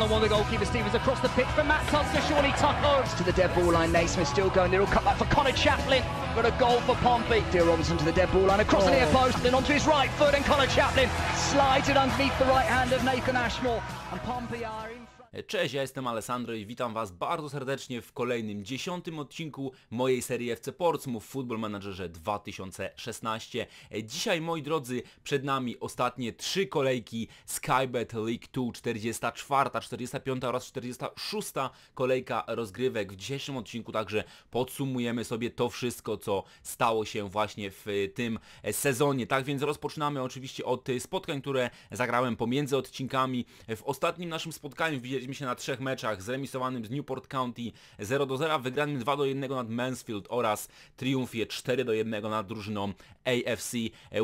one-on-one with goalkeeper Stevens across the pitch for Matt Tuss surely tuck To the dead ball line, Naismith still going. They'll cut back for Connor Chaplin, but a goal for Pompey. Dear Robinson to the dead ball line, across oh. the near oh. post, then onto his right foot, and Connor Chaplin slides it underneath the right hand of Nathan Ashmore, and Pompey are in... Cześć, ja jestem Alessandro i witam Was bardzo serdecznie w kolejnym dziesiątym odcinku mojej serii FC Portsmouth w Football Managerze 2016. Dzisiaj, moi drodzy, przed nami ostatnie trzy kolejki Skybet League 2, 44, 45 oraz 46 kolejka rozgrywek. W dzisiejszym odcinku także podsumujemy sobie to wszystko, co stało się właśnie w tym sezonie. Tak więc rozpoczynamy oczywiście od spotkań, które zagrałem pomiędzy odcinkami. W ostatnim naszym spotkaniu Widzieliśmy się na trzech meczach, zremisowanym z Newport County 0 do 0, wygranym 2 do 1 nad Mansfield oraz triumfie 4 do 1 nad drużyną AFC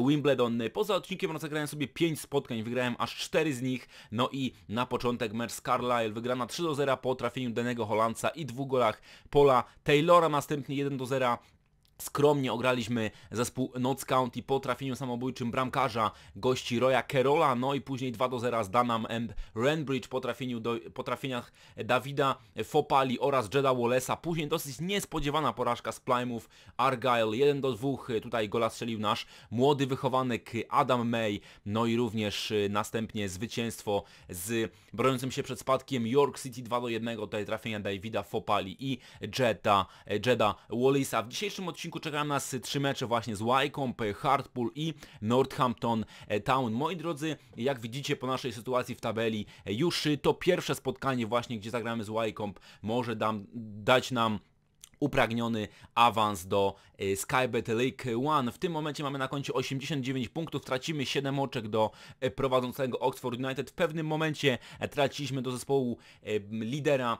Wimbledon. Poza odcinkiem rozegrałem sobie 5 spotkań, wygrałem aż 4 z nich, no i na początek mecz z Carlisle, wygrana 3 do 0 po trafieniu Danego Holandca i dwóch golach Paula Taylora, następnie 1 do 0 Skromnie ograliśmy zespół Notts County po trafieniu samobójczym bramkarza gości Roya Kerola, no i później 2 do 0 z Dunham and Renbridge po, trafieniu do, po trafieniach Davida Fopali oraz Jeda Wallesa. Później dosyć niespodziewana porażka z Plymouth Argyle 1 do 2, e, tutaj gola strzelił nasz młody wychowanek Adam May, no i również e, następnie zwycięstwo z broniącym się przed spadkiem York City 2 do 1, tutaj trafienia Davida Fopali i Jeda, e, Jeda Wallace'a. W dzisiejszym odcinku odcinku czekają nas trzy mecze właśnie z Wycombe, Hartpool i Northampton Town. Moi drodzy, jak widzicie po naszej sytuacji w tabeli, już to pierwsze spotkanie właśnie, gdzie zagramy z Wycombe, może dam, dać nam upragniony awans do e, Skybet League One. W tym momencie mamy na koncie 89 punktów, tracimy 7 oczek do e, prowadzącego Oxford United. W pewnym momencie e, traciliśmy do zespołu lidera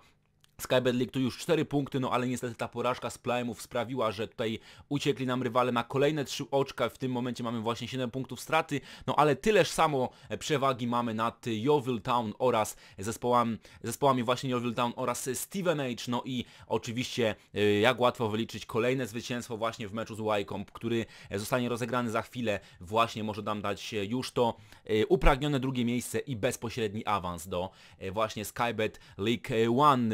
Skybet League tu już 4 punkty, no ale niestety ta porażka z Plymouth sprawiła, że tutaj uciekli nam rywale na kolejne 3 oczka, w tym momencie mamy właśnie 7 punktów straty, no ale tyleż samo e, przewagi mamy nad Yeovil Town oraz zespołami, zespołami właśnie Yeovil Town oraz Stevenage, no i oczywiście e, jak łatwo wyliczyć kolejne zwycięstwo właśnie w meczu z Wycombe, który e, zostanie rozegrany za chwilę, właśnie może nam dać już to upragnione drugie miejsce i bezpośredni awans do właśnie Skybet League One.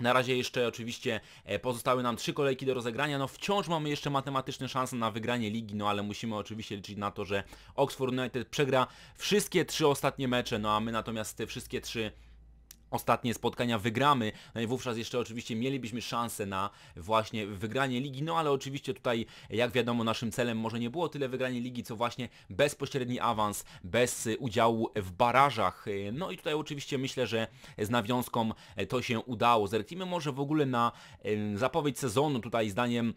Na razie jeszcze oczywiście e, pozostały nam trzy kolejki do rozegrania, no wciąż mamy jeszcze matematyczne szanse na wygranie ligi, no ale musimy oczywiście liczyć na to, że Oxford United przegra wszystkie trzy ostatnie mecze, no a my natomiast te wszystkie trzy ostatnie spotkania wygramy, wówczas jeszcze oczywiście mielibyśmy szansę na właśnie wygranie ligi, no ale oczywiście tutaj jak wiadomo naszym celem może nie było tyle wygranie ligi, co właśnie bezpośredni awans, bez udziału w barażach. No i tutaj oczywiście myślę, że z nawiązką to się udało. Zerknijmy może w ogóle na zapowiedź sezonu, tutaj zdaniem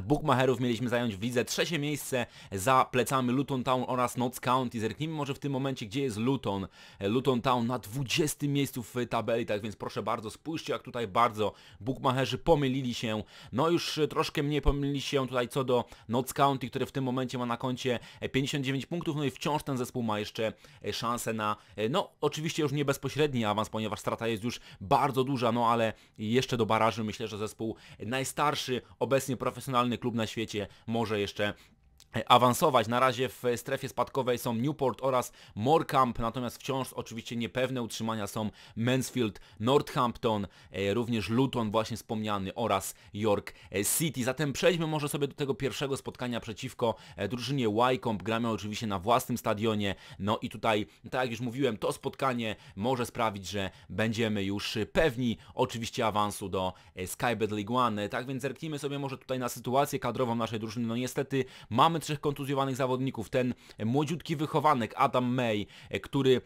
Bookmacherów mieliśmy zająć w lidze trzecie miejsce za plecami Luton Town oraz Notts County. Zerknijmy może w tym momencie, gdzie jest Luton. E, Luton Town na 20 miejscu w tabeli, tak więc proszę bardzo, spójrzcie jak tutaj bardzo bookmacherzy pomylili się. No już e, troszkę mniej pomylili się tutaj co do Notts County, który w tym momencie ma na koncie 59 e, punktów, no i wciąż ten zespół ma jeszcze szansę na, no oczywiście już nie bezpośredni awans, ponieważ strata jest już bardzo duża, no ale jeszcze do baraży myślę, że zespół najstarszy obecnie profesjonalny normalny klub na świecie może jeszcze E, awansować. Na razie w strefie spadkowej są Newport oraz Morecamp, natomiast wciąż oczywiście niepewne utrzymania są Mansfield, Northampton, e, również Luton właśnie wspomniany oraz York e, City. Zatem przejdźmy może sobie do tego pierwszego spotkania przeciwko drużynie Wycombe. Gramy oczywiście na własnym stadionie, no i tutaj, tak jak już mówiłem, to spotkanie może sprawić, że będziemy już pewni oczywiście awansu do Skybed League One. Tak więc zerknijmy sobie może tutaj na sytuację kadrową naszej drużyny. No niestety mamy trzech kontuzjowanych zawodników. Ten młodziutki wychowanek Adam May, e, który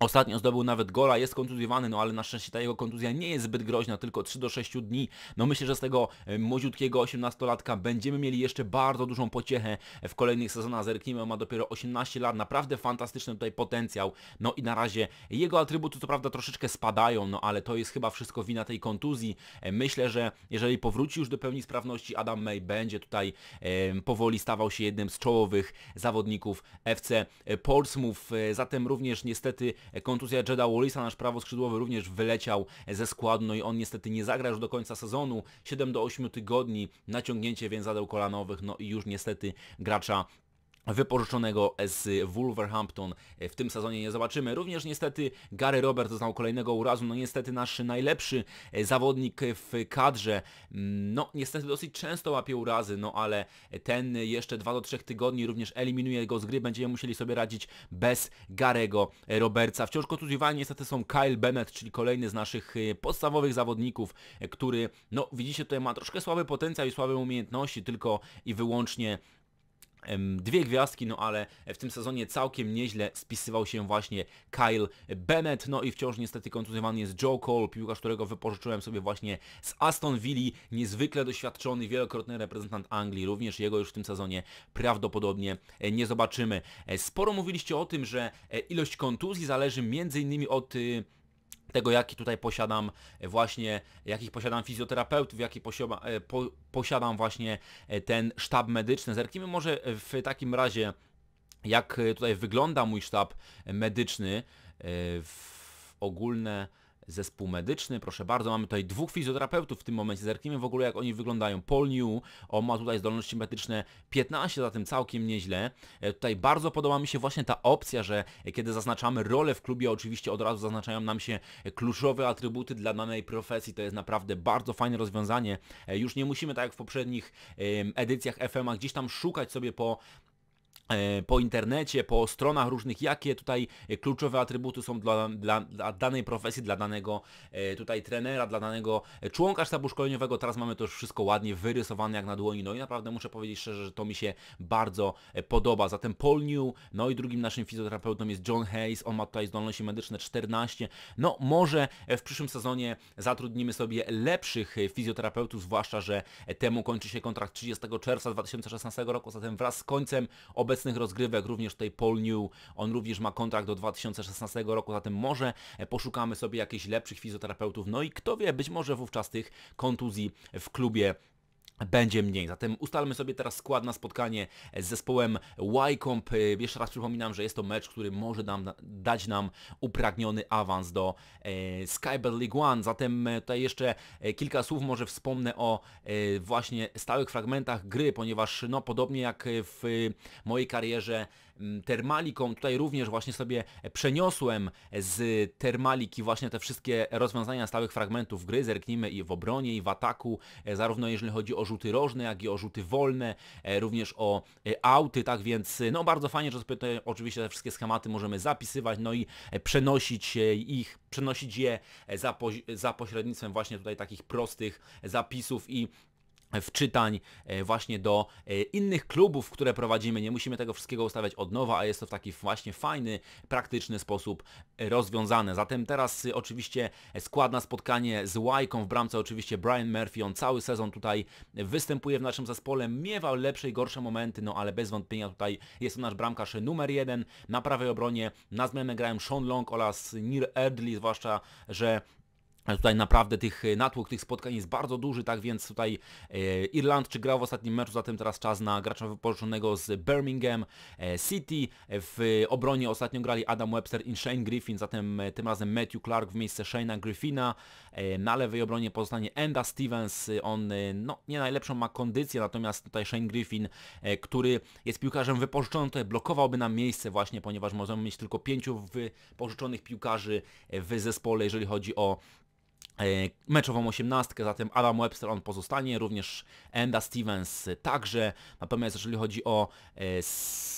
Ostatnio zdobył nawet gola, jest kontuzjowany, no ale na szczęście ta jego kontuzja nie jest zbyt groźna, tylko 3 do 6 dni. No myślę, że z tego e, młodziutkiego 18-latka będziemy mieli jeszcze bardzo dużą pociechę w kolejnych sezonach. Zerknijmy, ma dopiero 18 lat, naprawdę fantastyczny tutaj potencjał. No i na razie jego atrybuty co prawda troszeczkę spadają, no ale to jest chyba wszystko wina tej kontuzji. E, myślę, że jeżeli powróci już do pełni sprawności, Adam May będzie tutaj powoli stawał się jednym z czołowych zawodników FC Portsmouth. E, zatem również niestety E, kontuzja Jeda Wallisa, nasz prawoskrzydłowy również wyleciał ze składu, no i on niestety nie zagra już do końca sezonu, 7 do 8 tygodni naciągnięcie więzadeł kolanowych, no i już niestety gracza wypożyczonego z Wolverhampton w tym sezonie nie zobaczymy. Również niestety Gary Robert doznał kolejnego urazu, no niestety nasz najlepszy e, zawodnik w kadrze, mm, no niestety dosyć często łapie urazy, no ale ten jeszcze 2 do 3 tygodni również eliminuje go z gry, będziemy musieli sobie radzić bez Garego Robertsa. Wciąż kontuzjowani niestety są Kyle Bennett, czyli kolejny z naszych e, podstawowych zawodników, e, który, no widzicie tutaj ma troszkę słaby potencjał i słabe umiejętności, tylko i wyłącznie Dwie gwiazdki, no ale w tym sezonie całkiem nieźle spisywał się właśnie Kyle Bennett, no i wciąż niestety kontuzjowany jest Joe Cole, piłkarz, którego wypożyczyłem sobie właśnie z Aston Villa, niezwykle doświadczony, wielokrotny reprezentant Anglii, również jego już w tym sezonie prawdopodobnie e, nie zobaczymy. E, sporo mówiliście o tym, że e, ilość kontuzji zależy m.in. od y, tego jaki tutaj posiadam e, właśnie, jakich posiadam fizjoterapeutów, jaki posiadam, e, po, posiadam właśnie e, ten sztab medyczny. Zerknijmy może w takim razie, jak tutaj wygląda mój sztab medyczny w ogólne zespół medyczny, proszę bardzo, mamy tutaj dwóch fizjoterapeutów w tym momencie, zerknijmy w ogóle jak oni wyglądają, Paul New, on ma tutaj zdolności medyczne 15, zatem całkiem nieźle, e, tutaj bardzo podoba mi się właśnie ta opcja, że e, kiedy zaznaczamy rolę w klubie, oczywiście od razu zaznaczają nam się e, kluczowe atrybuty dla danej profesji, to jest naprawdę bardzo fajne rozwiązanie, już nie musimy tak jak w poprzednich edycjach FM-a gdzieś tam szukać sobie po E, po internecie, po stronach różnych, jakie tutaj e, kluczowe atrybuty są dla, dla, dla danej profesji, dla danego e, tutaj trenera, dla danego członka sztabu szkoleniowego. Teraz mamy to już wszystko ładnie wyrysowane jak na dłoni. No i naprawdę muszę powiedzieć szczerze, że to mi się bardzo podoba. Zatem Paul New, no i drugim naszym fizjoterapeutą jest John Hayes. On ma tutaj zdolności medyczne 14. No może w przyszłym sezonie zatrudnimy sobie lepszych fizjoterapeutów, zwłaszcza, że temu kończy się kontrakt 30 czerwca 2016 roku. Zatem wraz z końcem obecności obecnych rozgrywek, również tutaj Paul New, on również ma kontrakt do 2016 roku, zatem może e, poszukamy sobie jakichś lepszych fizjoterapeutów, no i kto wie, być może wówczas tych kontuzji w klubie będzie mniej. Zatem ustalmy sobie teraz skład na spotkanie z zespołem Wycomp. Y, jeszcze raz przypominam, że jest to mecz, który może nam, dać nam upragniony awans do e, Skybell League One. Zatem e, tutaj jeszcze e, kilka słów może wspomnę o e, właśnie stałych fragmentach gry, ponieważ no podobnie jak w mojej karierze Termaliką. Tutaj również właśnie sobie przeniosłem z Termaliki właśnie te wszystkie rozwiązania stałych fragmentów gry. Zerknijmy i w obronie, i w ataku, e, zarówno jeżeli chodzi o rzuty rożne, jak i o rzuty wolne, e, również o e, auty, tak więc no bardzo fajnie, że sobie tutaj oczywiście te wszystkie schematy możemy zapisywać, no i przenosić ich, przenosić je za, poś za pośrednictwem właśnie tutaj takich prostych zapisów i wczytań e, właśnie do e, innych klubów, które prowadzimy. Nie musimy tego wszystkiego ustawiać od nowa, a jest to w taki właśnie fajny, praktyczny sposób e, rozwiązane. Zatem teraz oczywiście skład na spotkanie z Łajką w bramce oczywiście Brian Murphy. On cały sezon tutaj występuje w naszym zespole, miewał lepsze i gorsze momenty, no ale bez wątpienia tutaj jest to nasz bramkarz numer jeden. Na prawej obronie na zmianę grałem Sean Long oraz Neil Erdley, zwłaszcza, że Tutaj naprawdę tych e, natłok, tych spotkań jest bardzo duży, tak więc tutaj e, Irlandczyk grał w ostatnim meczu, zatem teraz czas na gracza wypożyczonego z Birmingham e, City. W obronie ostatnio grali Adam Webster i Shane Griffin, zatem tym razem Matthew Clark w miejsce Shane'a Griffina. Na lewej obronie pozostanie Enda Stevens, on no, nie najlepszą ma kondycję, natomiast tutaj Shane Griffin, który jest piłkarzem wypożyczonym, tutaj blokowałby nam miejsce właśnie, ponieważ możemy mieć tylko pięciu wypożyczonych piłkarzy w zespole, jeżeli chodzi o E, meczową osiemnastkę, zatem Adam Webster on pozostanie, również Enda Stevens także. Natomiast jeżeli chodzi o,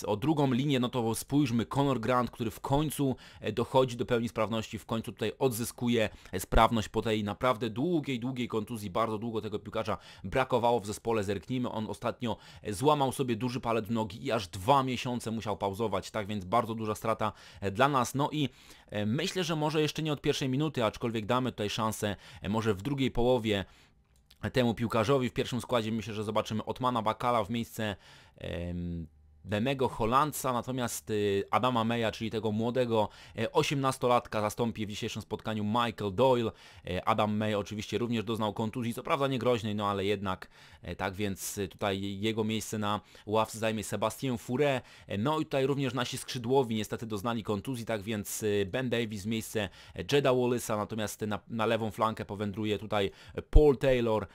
e, o drugą linię, no to spójrzmy, Conor Grant, który w końcu e, dochodzi do pełni sprawności, w końcu tutaj odzyskuje sprawność po tej naprawdę długiej, długiej kontuzji, bardzo długo tego piłkarza brakowało w zespole, zerknijmy, on ostatnio złamał sobie duży palec nogi i aż dwa miesiące musiał pauzować, tak więc bardzo duża strata dla nas, no i myślę, że może jeszcze nie od pierwszej minuty, aczkolwiek damy tutaj szansę szansę e, może w drugiej połowie temu piłkarzowi. W pierwszym składzie myślę, że zobaczymy Otmana Bakala w miejsce Demego Holandsa, natomiast y, Adama Meya, czyli tego młodego 18-latka e, zastąpi w dzisiejszym spotkaniu Michael Doyle. E, Adam May oczywiście również doznał kontuzji, co prawda nie groźnej, no ale jednak e, tak więc tutaj jego miejsce na ławce zajmie Sebastien Fouret. No i tutaj również nasi skrzydłowi niestety doznali kontuzji, tak więc Ben Davis miejsce Jeda Wallisa, natomiast na, na lewą flankę powędruje tutaj Paul Taylor.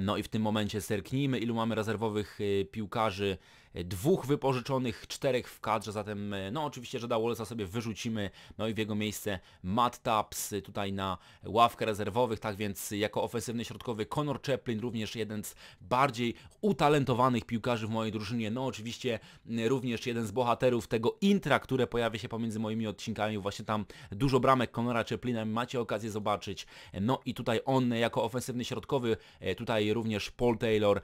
No i w tym momencie zerknijmy, ilu mamy rezerwowych piłkarzy dwóch wypożyczonych, czterech w kadrze, zatem e, no oczywiście, że Wallace'a sobie wyrzucimy, no i w jego miejsce Matt Taps e, tutaj na ławkę rezerwowych, tak więc jako ofensywny środkowy Conor Chaplin, również jeden z bardziej utalentowanych piłkarzy w mojej drużynie, no oczywiście również jeden z bohaterów tego intra, które pojawia się pomiędzy moimi odcinkami, właśnie tam dużo bramek Conora Chaplina macie okazję zobaczyć, e, no i tutaj on jako ofensywny środkowy, tutaj również Paul Taylor,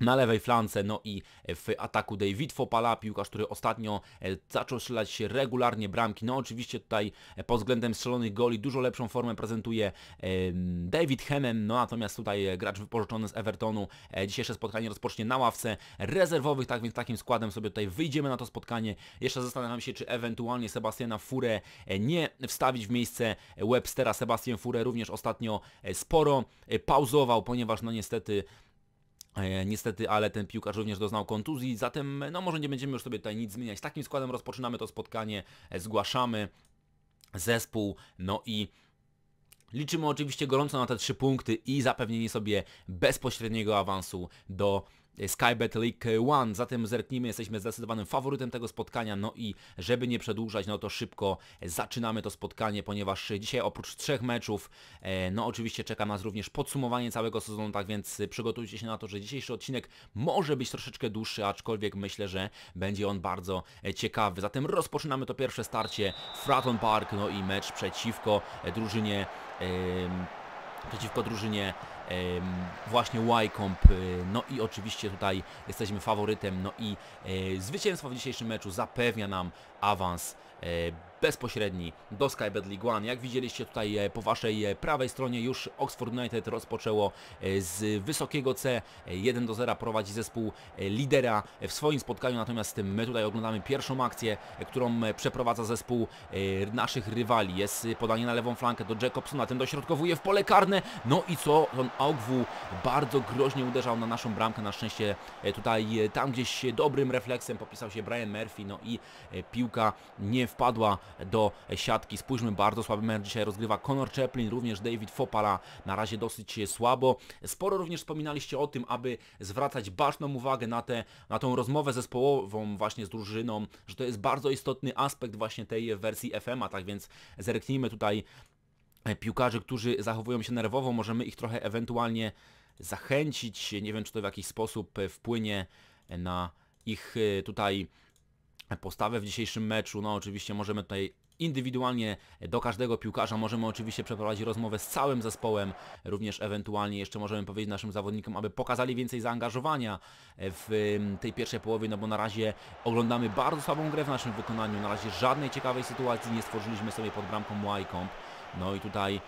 na lewej flance, no i w ataku David Fopala, piłkarz, który ostatnio e, zaczął strzelać regularnie bramki. No oczywiście tutaj e, pod względem strzelonych goli dużo lepszą formę prezentuje David Hemem, no natomiast tutaj e, gracz wypożyczony z Evertonu dzisiejsze spotkanie rozpocznie na ławce rezerwowych, tak więc takim składem sobie tutaj wyjdziemy na to spotkanie. Jeszcze zastanawiam się, czy ewentualnie Sebastiana Furę nie wstawić w miejsce Webstera. Sebastian Furę również ostatnio sporo pauzował, ponieważ no niestety E, niestety, ale ten piłkarz również doznał kontuzji, zatem no może nie będziemy już sobie tutaj nic zmieniać. Takim składem rozpoczynamy to spotkanie, e, zgłaszamy zespół, no i liczymy oczywiście gorąco na te trzy punkty i zapewnienie sobie bezpośredniego awansu do Skybet League One. Zatem zerknijmy, jesteśmy zdecydowanym faworytem tego spotkania. No i żeby nie przedłużać, no to szybko zaczynamy to spotkanie, ponieważ dzisiaj oprócz trzech meczów, e, no oczywiście czeka nas również podsumowanie całego sezonu, tak więc przygotujcie się na to, że dzisiejszy odcinek może być troszeczkę dłuższy, aczkolwiek myślę, że będzie on bardzo e, ciekawy. Zatem rozpoczynamy to pierwsze starcie Fratton Park, no i mecz przeciwko drużynie... Yy, przeciwko drużynie właśnie Wycomp, y, no i oczywiście tutaj jesteśmy faworytem, no i e, zwycięstwo w dzisiejszym meczu zapewnia nam awans e, bezpośredni do Skybet League One. Jak widzieliście tutaj e, po waszej e, prawej stronie już Oxford United rozpoczęło e, z wysokiego C 1 do 0 prowadzi zespół lidera w swoim spotkaniu, natomiast my tutaj oglądamy pierwszą akcję, którą przeprowadza zespół naszych rywali. Jest podanie na lewą flankę do Jacobsona, ten dośrodkowuje w pole karne, no i co? On Ogwu bardzo groźnie uderzał na naszą bramkę, na szczęście tutaj tam gdzieś dobrym refleksem popisał się Brian Murphy, no i piłka nie wpadła do siatki. Spójrzmy, bardzo słaby mecz dzisiaj rozgrywa Conor Chaplin, również David Fopala na razie dosyć słabo. Sporo również wspominaliście o tym, aby zwracać baczną uwagę na, tę na tą rozmowę zespołową właśnie z drużyną, że to jest bardzo istotny aspekt właśnie tej wersji FM, a tak więc zerknijmy tutaj e, piłkarzy, którzy zachowują się nerwowo, możemy ich trochę ewentualnie zachęcić. Nie wiem, czy to w jakiś sposób e, wpłynie e, na ich tutaj postawę w dzisiejszym meczu. No oczywiście możemy tutaj indywidualnie do każdego piłkarza możemy oczywiście przeprowadzić rozmowę z całym zespołem, również ewentualnie jeszcze możemy powiedzieć naszym zawodnikom, aby pokazali więcej zaangażowania w tej pierwszej połowie, no bo na razie oglądamy bardzo słabą grę w naszym wykonaniu, na razie żadnej ciekawej sytuacji nie stworzyliśmy sobie pod bramką Łajkąb, no i tutaj...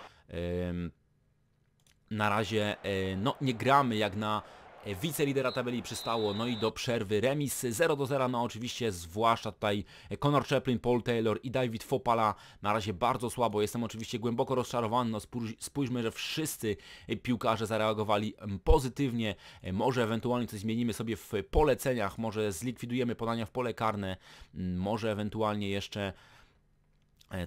na razie e, no, nie gramy jak na E, wicelidera tabeli przystało, no i do przerwy remis 0 do 0, no oczywiście zwłaszcza tutaj Conor Chaplin, Paul Taylor i David Fopala na razie bardzo słabo, jestem oczywiście głęboko rozczarowany, no spójrzmy, że wszyscy e, piłkarze zareagowali pozytywnie, e, może ewentualnie coś zmienimy sobie w poleceniach, może zlikwidujemy podania w pole karne, może ewentualnie jeszcze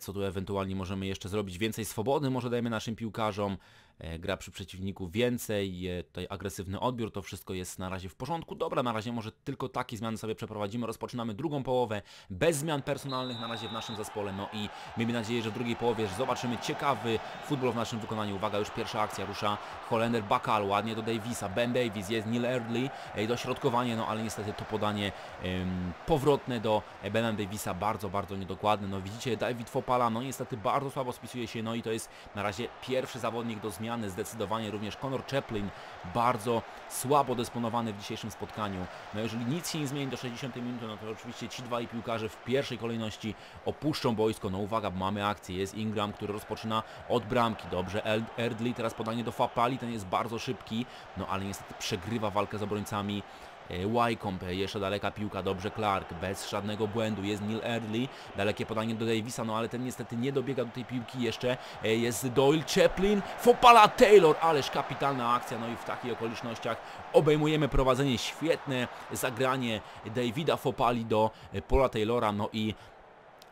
co tu ewentualnie możemy jeszcze zrobić, więcej swobody może dajemy naszym piłkarzom, E, gra przy przeciwniku więcej, e, tutaj agresywny odbiór, to wszystko jest na razie w porządku. Dobra, na razie może tylko takie zmiany sobie przeprowadzimy, rozpoczynamy drugą połowę bez zmian personalnych na razie w naszym zespole, no i miejmy nadzieję, że w drugiej połowie zobaczymy ciekawy futbol w naszym wykonaniu. Uwaga, już pierwsza akcja rusza Holender Bakal, ładnie do Davisa, Ben Davis, jest Neil Erdley, e, dośrodkowanie, no ale niestety to podanie ym, powrotne do Bena Davisa, bardzo, bardzo niedokładne. No widzicie, David Fopala, no niestety bardzo słabo spisuje się, no i to jest na razie pierwszy zawodnik do zmiany zmiany zdecydowanie również Conor Chaplin, bardzo słabo dysponowany w dzisiejszym spotkaniu. No jeżeli nic się nie zmieni do 60 minuty, no to oczywiście ci dwaj piłkarze w pierwszej kolejności opuszczą boisko. No uwaga, mamy akcję. Jest Ingram, który rozpoczyna od bramki. Dobrze, Erdley, teraz podanie do Fapali, ten jest bardzo szybki, no ale niestety przegrywa walkę z obrońcami Wycomb, e, jeszcze daleka piłka, dobrze Clark, bez żadnego błędu, jest Neil Early, dalekie podanie do Davisa, no ale ten niestety nie dobiega do tej piłki jeszcze, e, jest Doyle, Chaplin, Fopala, Taylor, ależ kapitalna akcja, no i w takich okolicznościach obejmujemy prowadzenie, świetne zagranie Davida Fopali do e, Pola Taylora, no i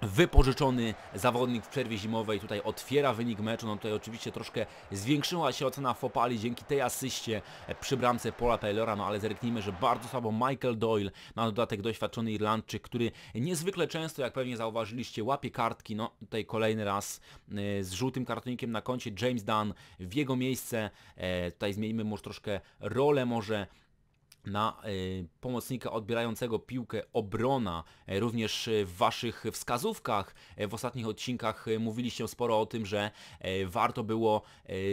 wypożyczony zawodnik w przerwie zimowej tutaj otwiera wynik meczu, no tutaj oczywiście troszkę zwiększyła się ocena Fopali dzięki tej asyście przy bramce Paula Taylora, no ale zerknijmy, że bardzo słabo Michael Doyle, na dodatek doświadczony Irlandczyk, który niezwykle często, jak pewnie zauważyliście, łapie kartki, no tutaj kolejny raz e, z żółtym kartonikiem na koncie James Dunn w jego miejsce, e, tutaj zmienimy może troszkę rolę może na y, pomocnika odbierającego piłkę obrona, e, również e, w Waszych wskazówkach. E, w ostatnich odcinkach mówiliście sporo o tym, że warto było,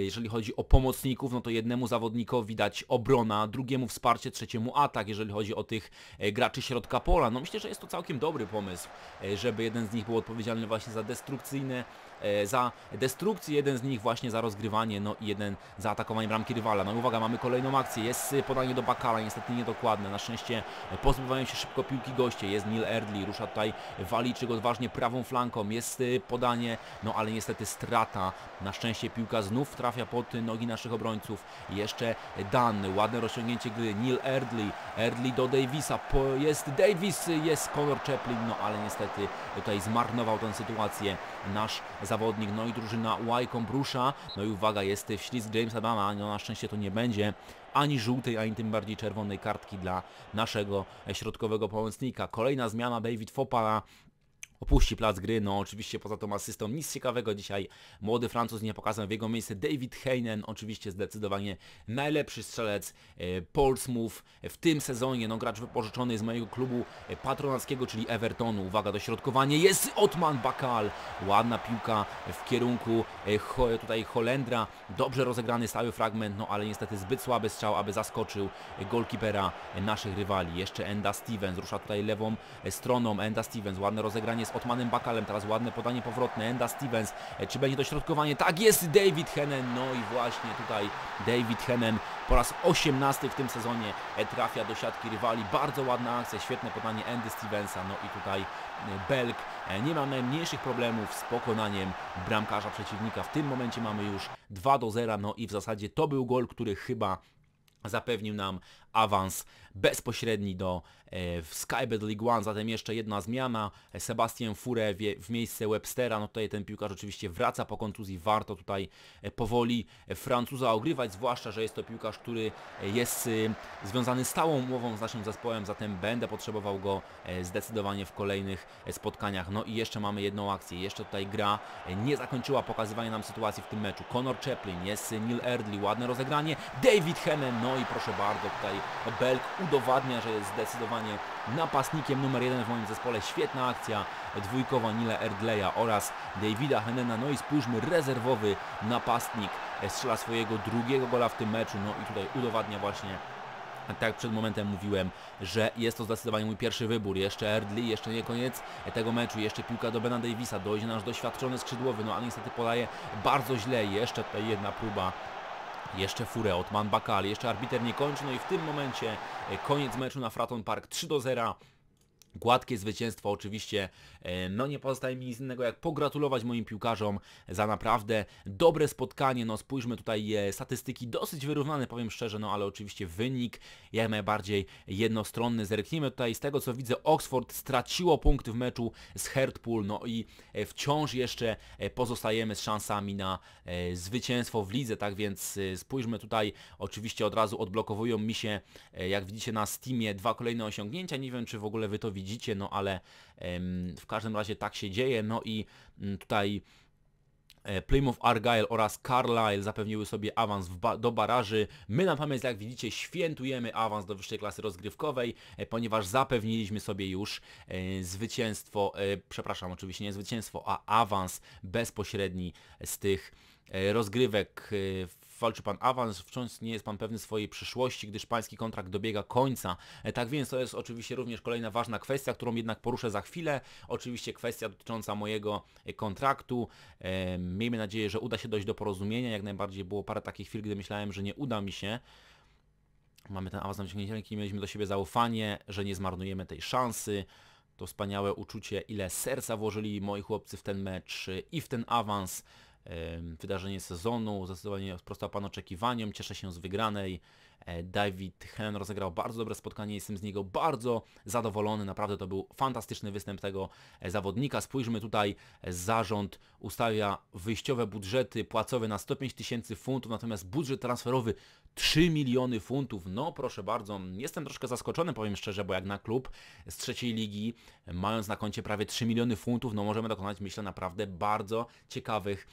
jeżeli chodzi o pomocników, no to jednemu zawodnikowi dać obrona, drugiemu wsparcie, trzeciemu atak, jeżeli chodzi o tych graczy środka pola. No myślę, że jest to całkiem dobry pomysł, żeby jeden z nich był odpowiedzialny właśnie za destrukcyjne E, za destrukcję, jeden z nich właśnie za rozgrywanie, no i jeden za atakowanie bramki rywala. No i uwaga, mamy kolejną akcję, jest podanie do Bakala, niestety niedokładne, na szczęście pozbywają się szybko piłki goście, jest Neil Erdli, rusza tutaj go odważnie prawą flanką, jest podanie, no ale niestety strata, na szczęście piłka znów trafia pod nogi naszych obrońców, jeszcze Dan, ładne rozciągnięcie gry, Neil Erdli, Erdli do Davisa, jest Davis, jest Conor Chaplin, no ale niestety tutaj zmarnował tę sytuację nasz zawodnik, no i drużyna Wycombe rusza, no i uwaga, jest w ślizg Jamesa Adama, no na szczęście to nie będzie ani żółtej, ani tym bardziej czerwonej kartki dla naszego środkowego pomocnika. Kolejna zmiana David Fopa na opuści plac gry. No oczywiście poza tą asystą nic ciekawego dzisiaj młody Francuz nie pokazał. W jego miejsce David Heinen, oczywiście zdecydowanie najlepszy strzelec e, Portsmouth w tym sezonie. No gracz wypożyczony z mojego klubu e, patronackiego, czyli Evertonu. Uwaga, dośrodkowanie. Jest Otman Bakal. Ładna piłka w kierunku e, ho, tutaj Holendra. Dobrze rozegrany stały fragment, no ale niestety zbyt słaby strzał, aby zaskoczył golkipera e, naszych rywali. Jeszcze Enda Stevens rusza tutaj lewą e, stroną. Enda Stevens, ładne rozegranie z Otmanem Bakalem. Teraz ładne podanie powrotne. Enda Stevens. E, czy będzie dośrodkowanie? Tak jest David Henen. No i właśnie tutaj David Henen po raz 18 w tym sezonie e, trafia do siatki rywali. Bardzo ładna akcja, świetne podanie Andy Stevensa. No i tutaj e, Belk nie ma najmniejszych problemów z pokonaniem bramkarza przeciwnika. W tym momencie mamy już 2 do 0. No i w zasadzie to był gol, który chyba zapewnił nam awans bezpośredni do e, Sky Battle League One, zatem jeszcze jedna zmiana, Sebastian Fure w, w miejsce Webstera, no tutaj ten piłkarz oczywiście wraca po kontuzji, warto tutaj e, powoli Francuza ogrywać, zwłaszcza, że jest to piłkarz, który jest e, związany stałą umową z naszym zespołem, zatem będę potrzebował go e, zdecydowanie w kolejnych spotkaniach. No i jeszcze mamy jedną akcję, jeszcze tutaj gra nie zakończyła pokazywania nam sytuacji w tym meczu. Conor Chaplin, jest Neil Erdley, ładne rozegranie, David Hennen, no i proszę bardzo, tutaj Belk udowadnia, że jest zdecydowanie napastnikiem numer jeden w moim zespole. Świetna akcja dwójkowa Nila Erdleya oraz Davida Henena. No i spójrzmy, rezerwowy napastnik strzela swojego drugiego gola w tym meczu. No i tutaj udowadnia właśnie tak przed momentem mówiłem, że jest to zdecydowanie mój pierwszy wybór. Jeszcze Erdli, jeszcze nie koniec tego meczu, jeszcze piłka do Bena Davisa, dojdzie nasz doświadczony skrzydłowy, no ale niestety podaje bardzo źle. Jeszcze tutaj jedna próba jeszcze furę od Manbaka, ale jeszcze arbiter nie kończy, no i w tym momencie e, koniec meczu na Fraton Park 3 do 0. Gładkie zwycięstwo oczywiście, e, no nie pozostaje mi nic innego jak pogratulować moim piłkarzom za naprawdę dobre spotkanie, no spójrzmy tutaj e, statystyki, dosyć wyrównane powiem szczerze, no ale oczywiście wynik jak najbardziej jednostronny, zerknijmy tutaj z tego co widzę, Oxford straciło punkt w meczu z Hertpool, no i e, wciąż jeszcze pozostajemy z szansami na zwycięstwo w lidze, tak więc spójrzmy tutaj, oczywiście od razu odblokowują mi się, jak widzicie na Steamie, dwa kolejne osiągnięcia, nie wiem czy w ogóle wy to widzicie, widzicie, no ale w każdym razie tak się dzieje, no i mm, tutaj e, Plymouth Argyle oraz Carlisle zapewniły sobie awans ba do baraży. My natomiast, jak widzicie, świętujemy awans do wyższej klasy rozgrywkowej, e, ponieważ zapewniliśmy sobie już e, zwycięstwo, e, przepraszam, oczywiście nie zwycięstwo, a awans bezpośredni z tych e, rozgrywek e, w walczy pan awans, wciąż nie jest pan pewny swojej przyszłości, gdyż pański kontrakt dobiega końca. E, tak więc to jest oczywiście również kolejna ważna kwestia, którą jednak poruszę za chwilę. Oczywiście kwestia dotycząca mojego e, kontraktu. E, miejmy nadzieję, że uda się dojść do porozumienia. Jak najbardziej było parę takich chwil, gdy myślałem, że nie uda mi się mamy ten awans na wyciągnięcie ręki, mieliśmy do siebie zaufanie, że nie zmarnujemy tej szansy. To wspaniałe uczucie, ile serca włożyli moi chłopcy w ten mecz i w ten awans wydarzenie sezonu, zdecydowanie sprostał Pan oczekiwaniom, cieszę się z wygranej. E, David Hen rozegrał bardzo dobre spotkanie, jestem z niego bardzo zadowolony, naprawdę to był fantastyczny występ tego e, zawodnika. Spójrzmy tutaj, e, zarząd ustawia wyjściowe budżety płacowe na 105 tysięcy funtów, natomiast budżet transferowy 3 miliony funtów, no proszę bardzo, jestem troszkę zaskoczony, powiem szczerze, bo jak na klub z trzeciej ligi, mając na koncie prawie 3 miliony funtów, no możemy dokonać, myślę, naprawdę bardzo ciekawych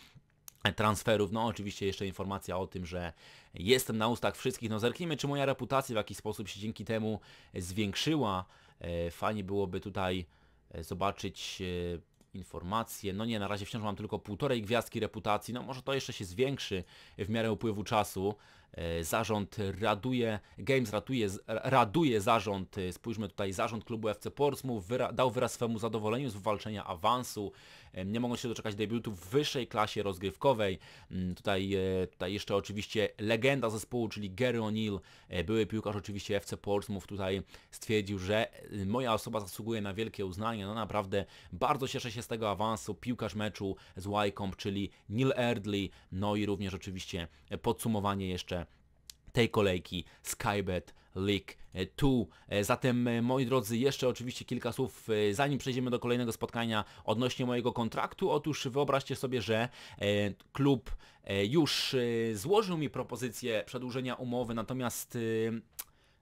transferów. No oczywiście jeszcze informacja o tym, że jestem na ustach wszystkich. No zerknijmy, czy moja reputacja w jakiś sposób się dzięki temu e, zwiększyła. E, fajnie byłoby tutaj e, zobaczyć informacje. No nie, na razie wciąż mam tylko półtorej gwiazdki reputacji. No może to jeszcze się zwiększy w miarę upływu czasu. Zarząd raduje, Games ratuje, raduje zarząd, spójrzmy tutaj, zarząd klubu FC Portsmouth wyra, dał wyraz swemu zadowoleniu z wywalczenia awansu nie mogą się doczekać debiutu w wyższej klasie rozgrywkowej. Mm, tutaj, e, tutaj jeszcze oczywiście legenda zespołu, czyli Gary O'Neill, e, były piłkarz oczywiście FC Portsmouth tutaj stwierdził, że e, moja osoba zasługuje na wielkie uznanie. No naprawdę bardzo cieszę się z tego awansu. Piłkarz meczu z Wycombe, czyli Neil Erdley, no i również oczywiście podsumowanie jeszcze tej kolejki Skybet League 2. E, zatem e, moi drodzy, jeszcze oczywiście kilka słów, e, zanim przejdziemy do kolejnego spotkania odnośnie mojego kontraktu. Otóż wyobraźcie sobie, że klub już złożył mi propozycję przedłużenia umowy, natomiast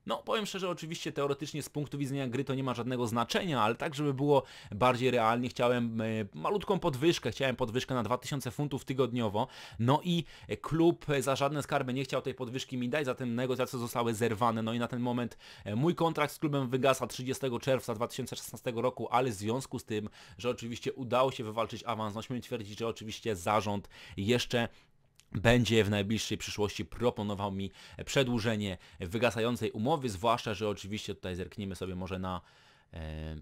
no, powiem szczerze, oczywiście teoretycznie z punktu widzenia gry to nie ma żadnego znaczenia, ale tak, żeby było bardziej realnie, chciałem e, malutką podwyżkę, chciałem podwyżkę na 2000 funtów tygodniowo, no i klub za żadne skarby nie chciał tej podwyżki mi dać, zatem negocjacje zostały zerwane, no i na ten moment e, mój kontrakt z klubem wygasa 30 czerwca 2016 roku, ale w związku z tym, że oczywiście udało się wywalczyć awans, no śmiem twierdzić, że oczywiście zarząd jeszcze będzie w najbliższej przyszłości proponował mi przedłużenie wygasającej umowy, zwłaszcza, że oczywiście tutaj zerknijmy sobie może na e,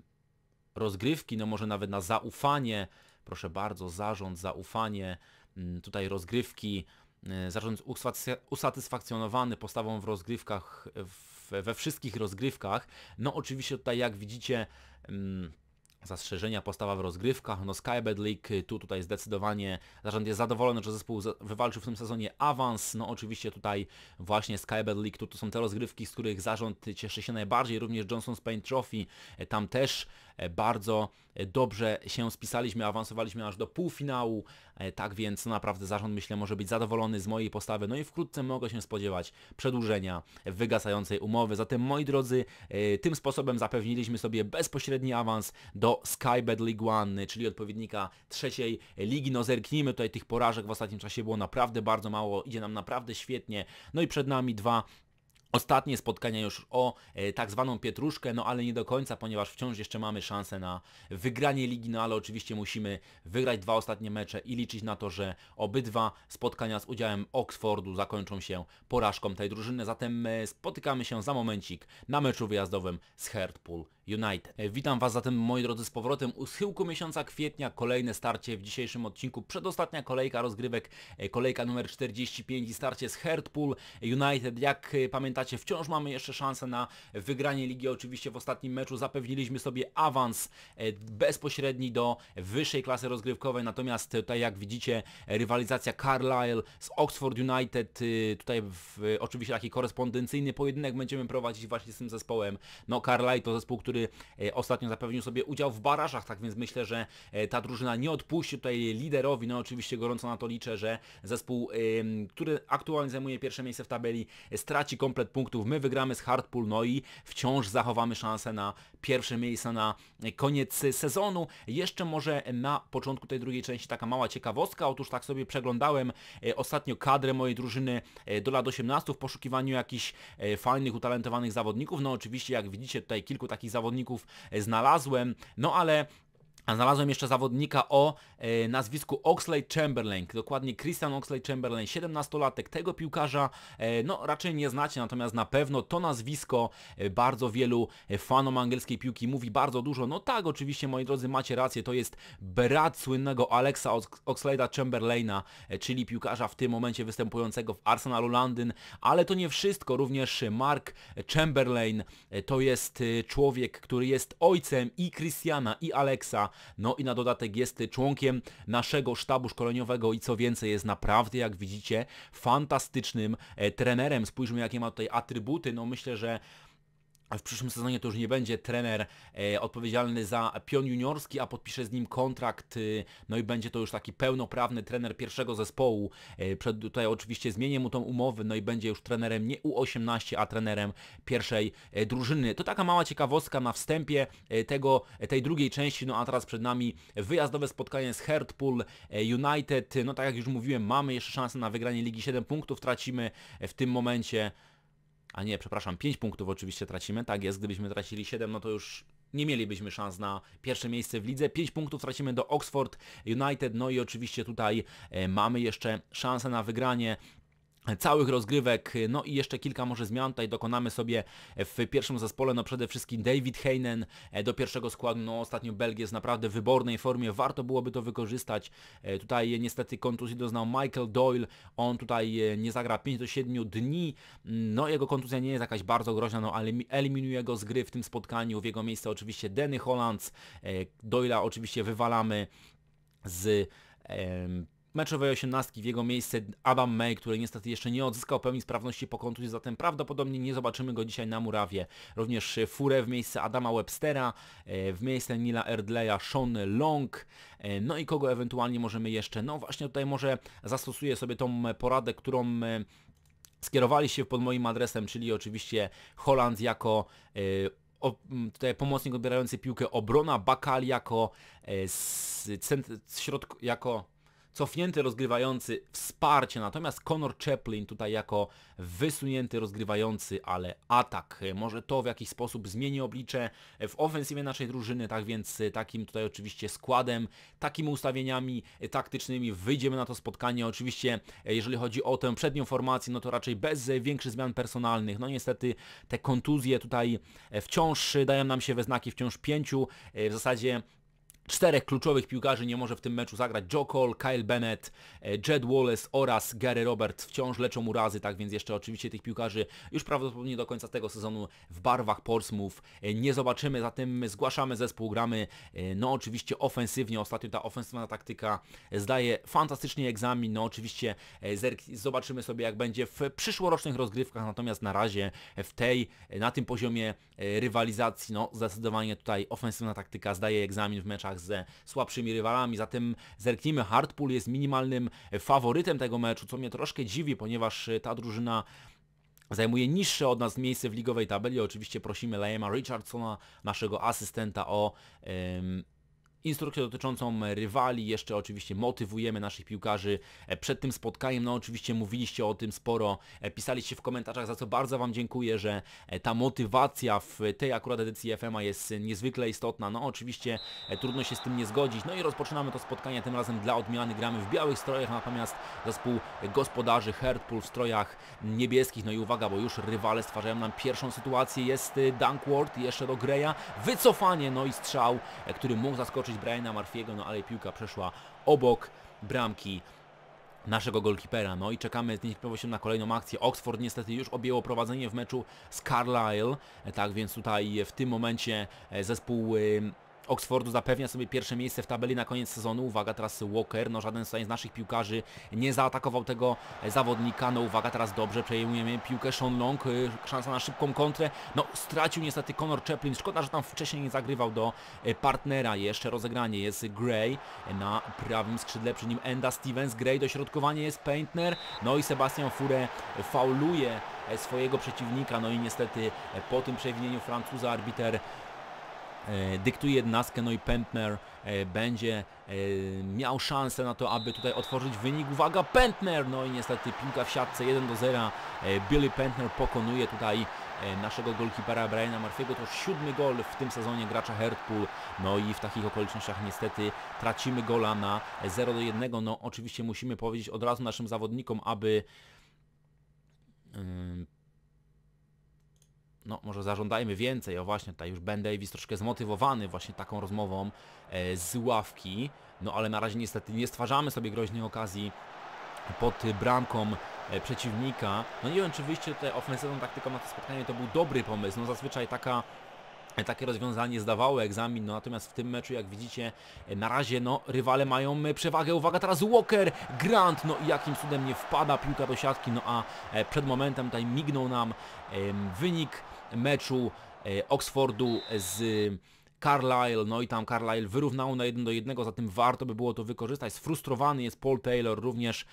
rozgrywki, no może nawet na zaufanie, proszę bardzo, zarząd, zaufanie, mm, tutaj rozgrywki, e, zarząd usatysfakcjonowany postawą w rozgrywkach, w, we wszystkich rozgrywkach, no oczywiście tutaj jak widzicie, mm, zastrzeżenia, postawa w rozgrywkach. No Skybed League, y, tu tutaj zdecydowanie zarząd jest zadowolony, że zespół wywalczył w tym sezonie awans. No oczywiście tutaj właśnie Skybed League, tu, tu są te rozgrywki, z których zarząd cieszy się najbardziej, również Johnson Paint Trophy, e, tam też E, bardzo dobrze się spisaliśmy, awansowaliśmy aż do półfinału, e, tak więc no, naprawdę zarząd myślę może być zadowolony z mojej postawy, no i wkrótce mogę się spodziewać przedłużenia wygasającej umowy. Zatem moi drodzy, e, tym sposobem zapewniliśmy sobie bezpośredni awans do Skybed League One, czyli odpowiednika trzeciej ligi. No zerknijmy tutaj tych porażek w ostatnim czasie było naprawdę bardzo mało, idzie nam naprawdę świetnie. No i przed nami dwa Ostatnie spotkania już o e, tak zwaną pietruszkę, no ale nie do końca, ponieważ wciąż jeszcze mamy szansę na wygranie ligi, no ale oczywiście musimy wygrać dwa ostatnie mecze i liczyć na to, że obydwa spotkania z udziałem Oxfordu zakończą się porażką tej drużyny, zatem e, spotykamy się za momencik na meczu wyjazdowym z Hertpool United. E, witam Was zatem moi drodzy z powrotem u schyłku miesiąca kwietnia, kolejne starcie w dzisiejszym odcinku, przedostatnia kolejka rozgrywek, e, kolejka numer 45 i starcie z Hertpool United. Jak e, pamiętacie wciąż mamy jeszcze szansę na wygranie ligi, oczywiście w ostatnim meczu zapewniliśmy sobie awans bezpośredni do wyższej klasy rozgrywkowej, natomiast tutaj jak widzicie rywalizacja Carlisle z Oxford United, tutaj w, oczywiście taki korespondencyjny pojedynek będziemy prowadzić właśnie z tym zespołem. No Carlisle to zespół, który który e, ostatnio zapewnił sobie udział w barażach, tak więc myślę, że e, ta drużyna nie odpuści tutaj liderowi, no oczywiście gorąco na to liczę, że zespół, który aktualnie zajmuje pierwsze miejsce w tabeli, straci komplet punktów, my wygramy z Hardpool, no i wciąż zachowamy szansę na pierwsze miejsce na koniec sezonu. Jeszcze może na początku tej drugiej części taka mała ciekawostka, otóż tak sobie przeglądałem e, ostatnio kadrę mojej drużyny do lat 18 w poszukiwaniu jakichś fajnych, utalentowanych zawodników, no oczywiście jak widzicie tutaj kilku takich zawodników, zawodników e, znalazłem, no ale a znalazłem jeszcze zawodnika o e, nazwisku Oxley Chamberlain, dokładnie Christian Oxley Chamberlain, 17-latek. Tego piłkarza e, no, raczej nie znacie, natomiast na pewno to nazwisko e, bardzo wielu e, fanom angielskiej piłki mówi bardzo dużo. No tak, oczywiście moi drodzy, macie rację, to jest brat słynnego Alexa Oxleyda Chamberlaina, e, czyli piłkarza w tym momencie występującego w Arsenalu Londyn, ale to nie wszystko, również Mark Chamberlain e, to jest człowiek, który jest ojcem i Christiana i Alexa no i na dodatek jest członkiem naszego sztabu szkoleniowego i co więcej jest naprawdę, jak widzicie, fantastycznym e, trenerem. Spójrzmy, jakie ma tutaj atrybuty. No myślę, że w przyszłym sezonie to już nie będzie trener e, odpowiedzialny za pion juniorski, a podpisze z nim kontrakt, e, no i będzie to już taki pełnoprawny trener pierwszego zespołu. E, przed, tutaj oczywiście zmienię mu tą umowę, no i będzie już trenerem nie U18, a trenerem pierwszej e, drużyny. To taka mała ciekawostka na wstępie e, tego, e, tej drugiej części, no a teraz przed nami wyjazdowe spotkanie z Hertpool United. No tak jak już mówiłem, mamy jeszcze szansę na wygranie Ligi 7 punktów, tracimy w tym momencie a nie, przepraszam, 5 punktów oczywiście tracimy, tak jest, gdybyśmy tracili 7, no to już nie mielibyśmy szans na pierwsze miejsce w lidze. 5 punktów tracimy do Oxford United, no i oczywiście tutaj e, mamy jeszcze szansę na wygranie całych rozgrywek, no i jeszcze kilka może zmian tutaj dokonamy sobie w pierwszym zespole, no przede wszystkim David Heinen e, do pierwszego składu, no ostatnio Belgię jest naprawdę w wybornej formie, warto byłoby to wykorzystać, e, tutaj niestety kontuzji doznał Michael Doyle, on tutaj e, nie zagra 5 do 7 dni, mm, no jego kontuzja nie jest jakaś bardzo groźna, no ale eliminuje go z gry w tym spotkaniu, w jego miejsce oczywiście Denny Hollands, Doyla oczywiście wywalamy z meczowej osiemnastki w jego miejsce Adam May, który niestety jeszcze nie odzyskał pełni sprawności po kontuzji, zatem prawdopodobnie nie zobaczymy go dzisiaj na murawie. Również Furę w miejsce Adama Webstera, e, w miejsce Nila Erdleya Sean Long, e, no i kogo ewentualnie możemy jeszcze, no właśnie tutaj może zastosuję sobie tą poradę, którą e, skierowaliście pod moim adresem, czyli oczywiście Holland jako o, tutaj pomocnik odbierający piłkę, obrona Bakal jako, cent, środku, jako cofnięty rozgrywający, wsparcie, natomiast Conor Chaplin tutaj jako wysunięty rozgrywający, ale atak. Może to w jakiś sposób zmieni oblicze w ofensywie naszej drużyny, tak więc takim tutaj oczywiście składem, takimi ustawieniami taktycznymi wyjdziemy na to spotkanie. Oczywiście jeżeli chodzi o tę przednią formację, no to raczej bez większych zmian personalnych. No niestety te kontuzje tutaj wciąż dają nam się we znaki, wciąż pięciu w zasadzie czterech kluczowych piłkarzy nie może w tym meczu zagrać. Joe Cole, Kyle Bennett, e, Jed Wallace oraz Gary Robert wciąż leczą urazy, tak więc jeszcze oczywiście tych piłkarzy już prawdopodobnie do końca tego sezonu w barwach Portsmouth e, nie zobaczymy, zatem zgłaszamy zespół, gramy e, no oczywiście ofensywnie, ostatnio ta ofensywna taktyka zdaje fantastyczny egzamin, no oczywiście zobaczymy sobie jak będzie w przyszłorocznych rozgrywkach, natomiast na razie w tej, na tym poziomie rywalizacji, no zdecydowanie tutaj ofensywna taktyka zdaje egzamin w meczach ze słabszymi rywalami, zatem zerknijmy, Hartpool jest minimalnym e, faworytem tego meczu, co mnie troszkę dziwi, ponieważ e, ta drużyna zajmuje niższe od nas miejsce w ligowej tabeli. Oczywiście prosimy Liama Richardsona, naszego asystenta o... Instrukcję dotyczącą e, rywali, jeszcze oczywiście motywujemy naszych piłkarzy e, przed tym spotkaniem. No oczywiście mówiliście o tym sporo, e, pisaliście w komentarzach, za co bardzo Wam dziękuję, że ta motywacja w tej akurat edycji FMA jest niezwykle istotna. No oczywiście trudno się z tym nie zgodzić. No i rozpoczynamy to spotkanie, tym razem dla odmiany gramy w białych strojach, natomiast zespół gospodarzy Hertpool w strojach niebieskich. No i uwaga, bo już rywale stwarzają nam pierwszą sytuację. Jest Dunkward jeszcze do Greya, wycofanie, no i strzał, który mógł zaskoczyć zaskoczyć Briana Murphy'ego, no ale piłka przeszła obok bramki naszego golkipera. No i czekamy z niecierpliwością na kolejną akcję. Oxford niestety już objęło prowadzenie w meczu z Carlisle, e, tak więc tutaj w tym momencie e, zespół Oxfordu zapewnia sobie pierwsze miejsce w tabeli na koniec sezonu. Uwaga, teraz Walker. No żaden z naszych piłkarzy nie zaatakował tego zawodnika. No uwaga, teraz dobrze przejmujemy piłkę. Sean Long, y, szansa na szybką kontrę. No stracił niestety Conor Chaplin. Szkoda, że tam wcześniej nie zagrywał do y, partnera. Jeszcze rozegranie jest Gray na prawym skrzydle. Przy nim Enda Stevens. Gray dośrodkowanie jest Paintner. No i Sebastian Fure fauluje e, swojego przeciwnika. No i niestety e, po tym przewinieniu Francuza arbiter E, dyktuje jednostkę, no i Pentner e, będzie e, miał szansę na to, aby tutaj otworzyć wynik. Uwaga, Pentner! No i niestety piłka w siatce 1 do 0. Billy Pentner pokonuje tutaj naszego golkipera Briana Murphy'ego. To już siódmy gol w tym sezonie gracza Hertpool. No i w takich okolicznościach niestety tracimy gola na 0 do 1. No oczywiście musimy powiedzieć od razu naszym zawodnikom, aby no może zażądajmy więcej, o właśnie tutaj już Ben Davis troszkę zmotywowany właśnie taką rozmową e, z ławki, no ale na razie niestety nie stwarzamy sobie groźnej okazji pod bramką e, przeciwnika. No nie wiem, czy wyjście tutaj ofensywną taktyką na to spotkanie to był dobry pomysł. No zazwyczaj taka takie rozwiązanie zdawało egzamin, no natomiast w tym meczu jak widzicie e, na razie no rywale mają e, przewagę, uwaga teraz Walker, Grant, no i jakim cudem nie wpada piłka do siatki, no a e, przed momentem tutaj mignął nam wynik meczu Oxfordu z Carlisle, no i tam Carlisle wyrównało na 1 do 1, zatem warto by było to wykorzystać, sfrustrowany jest Paul Taylor również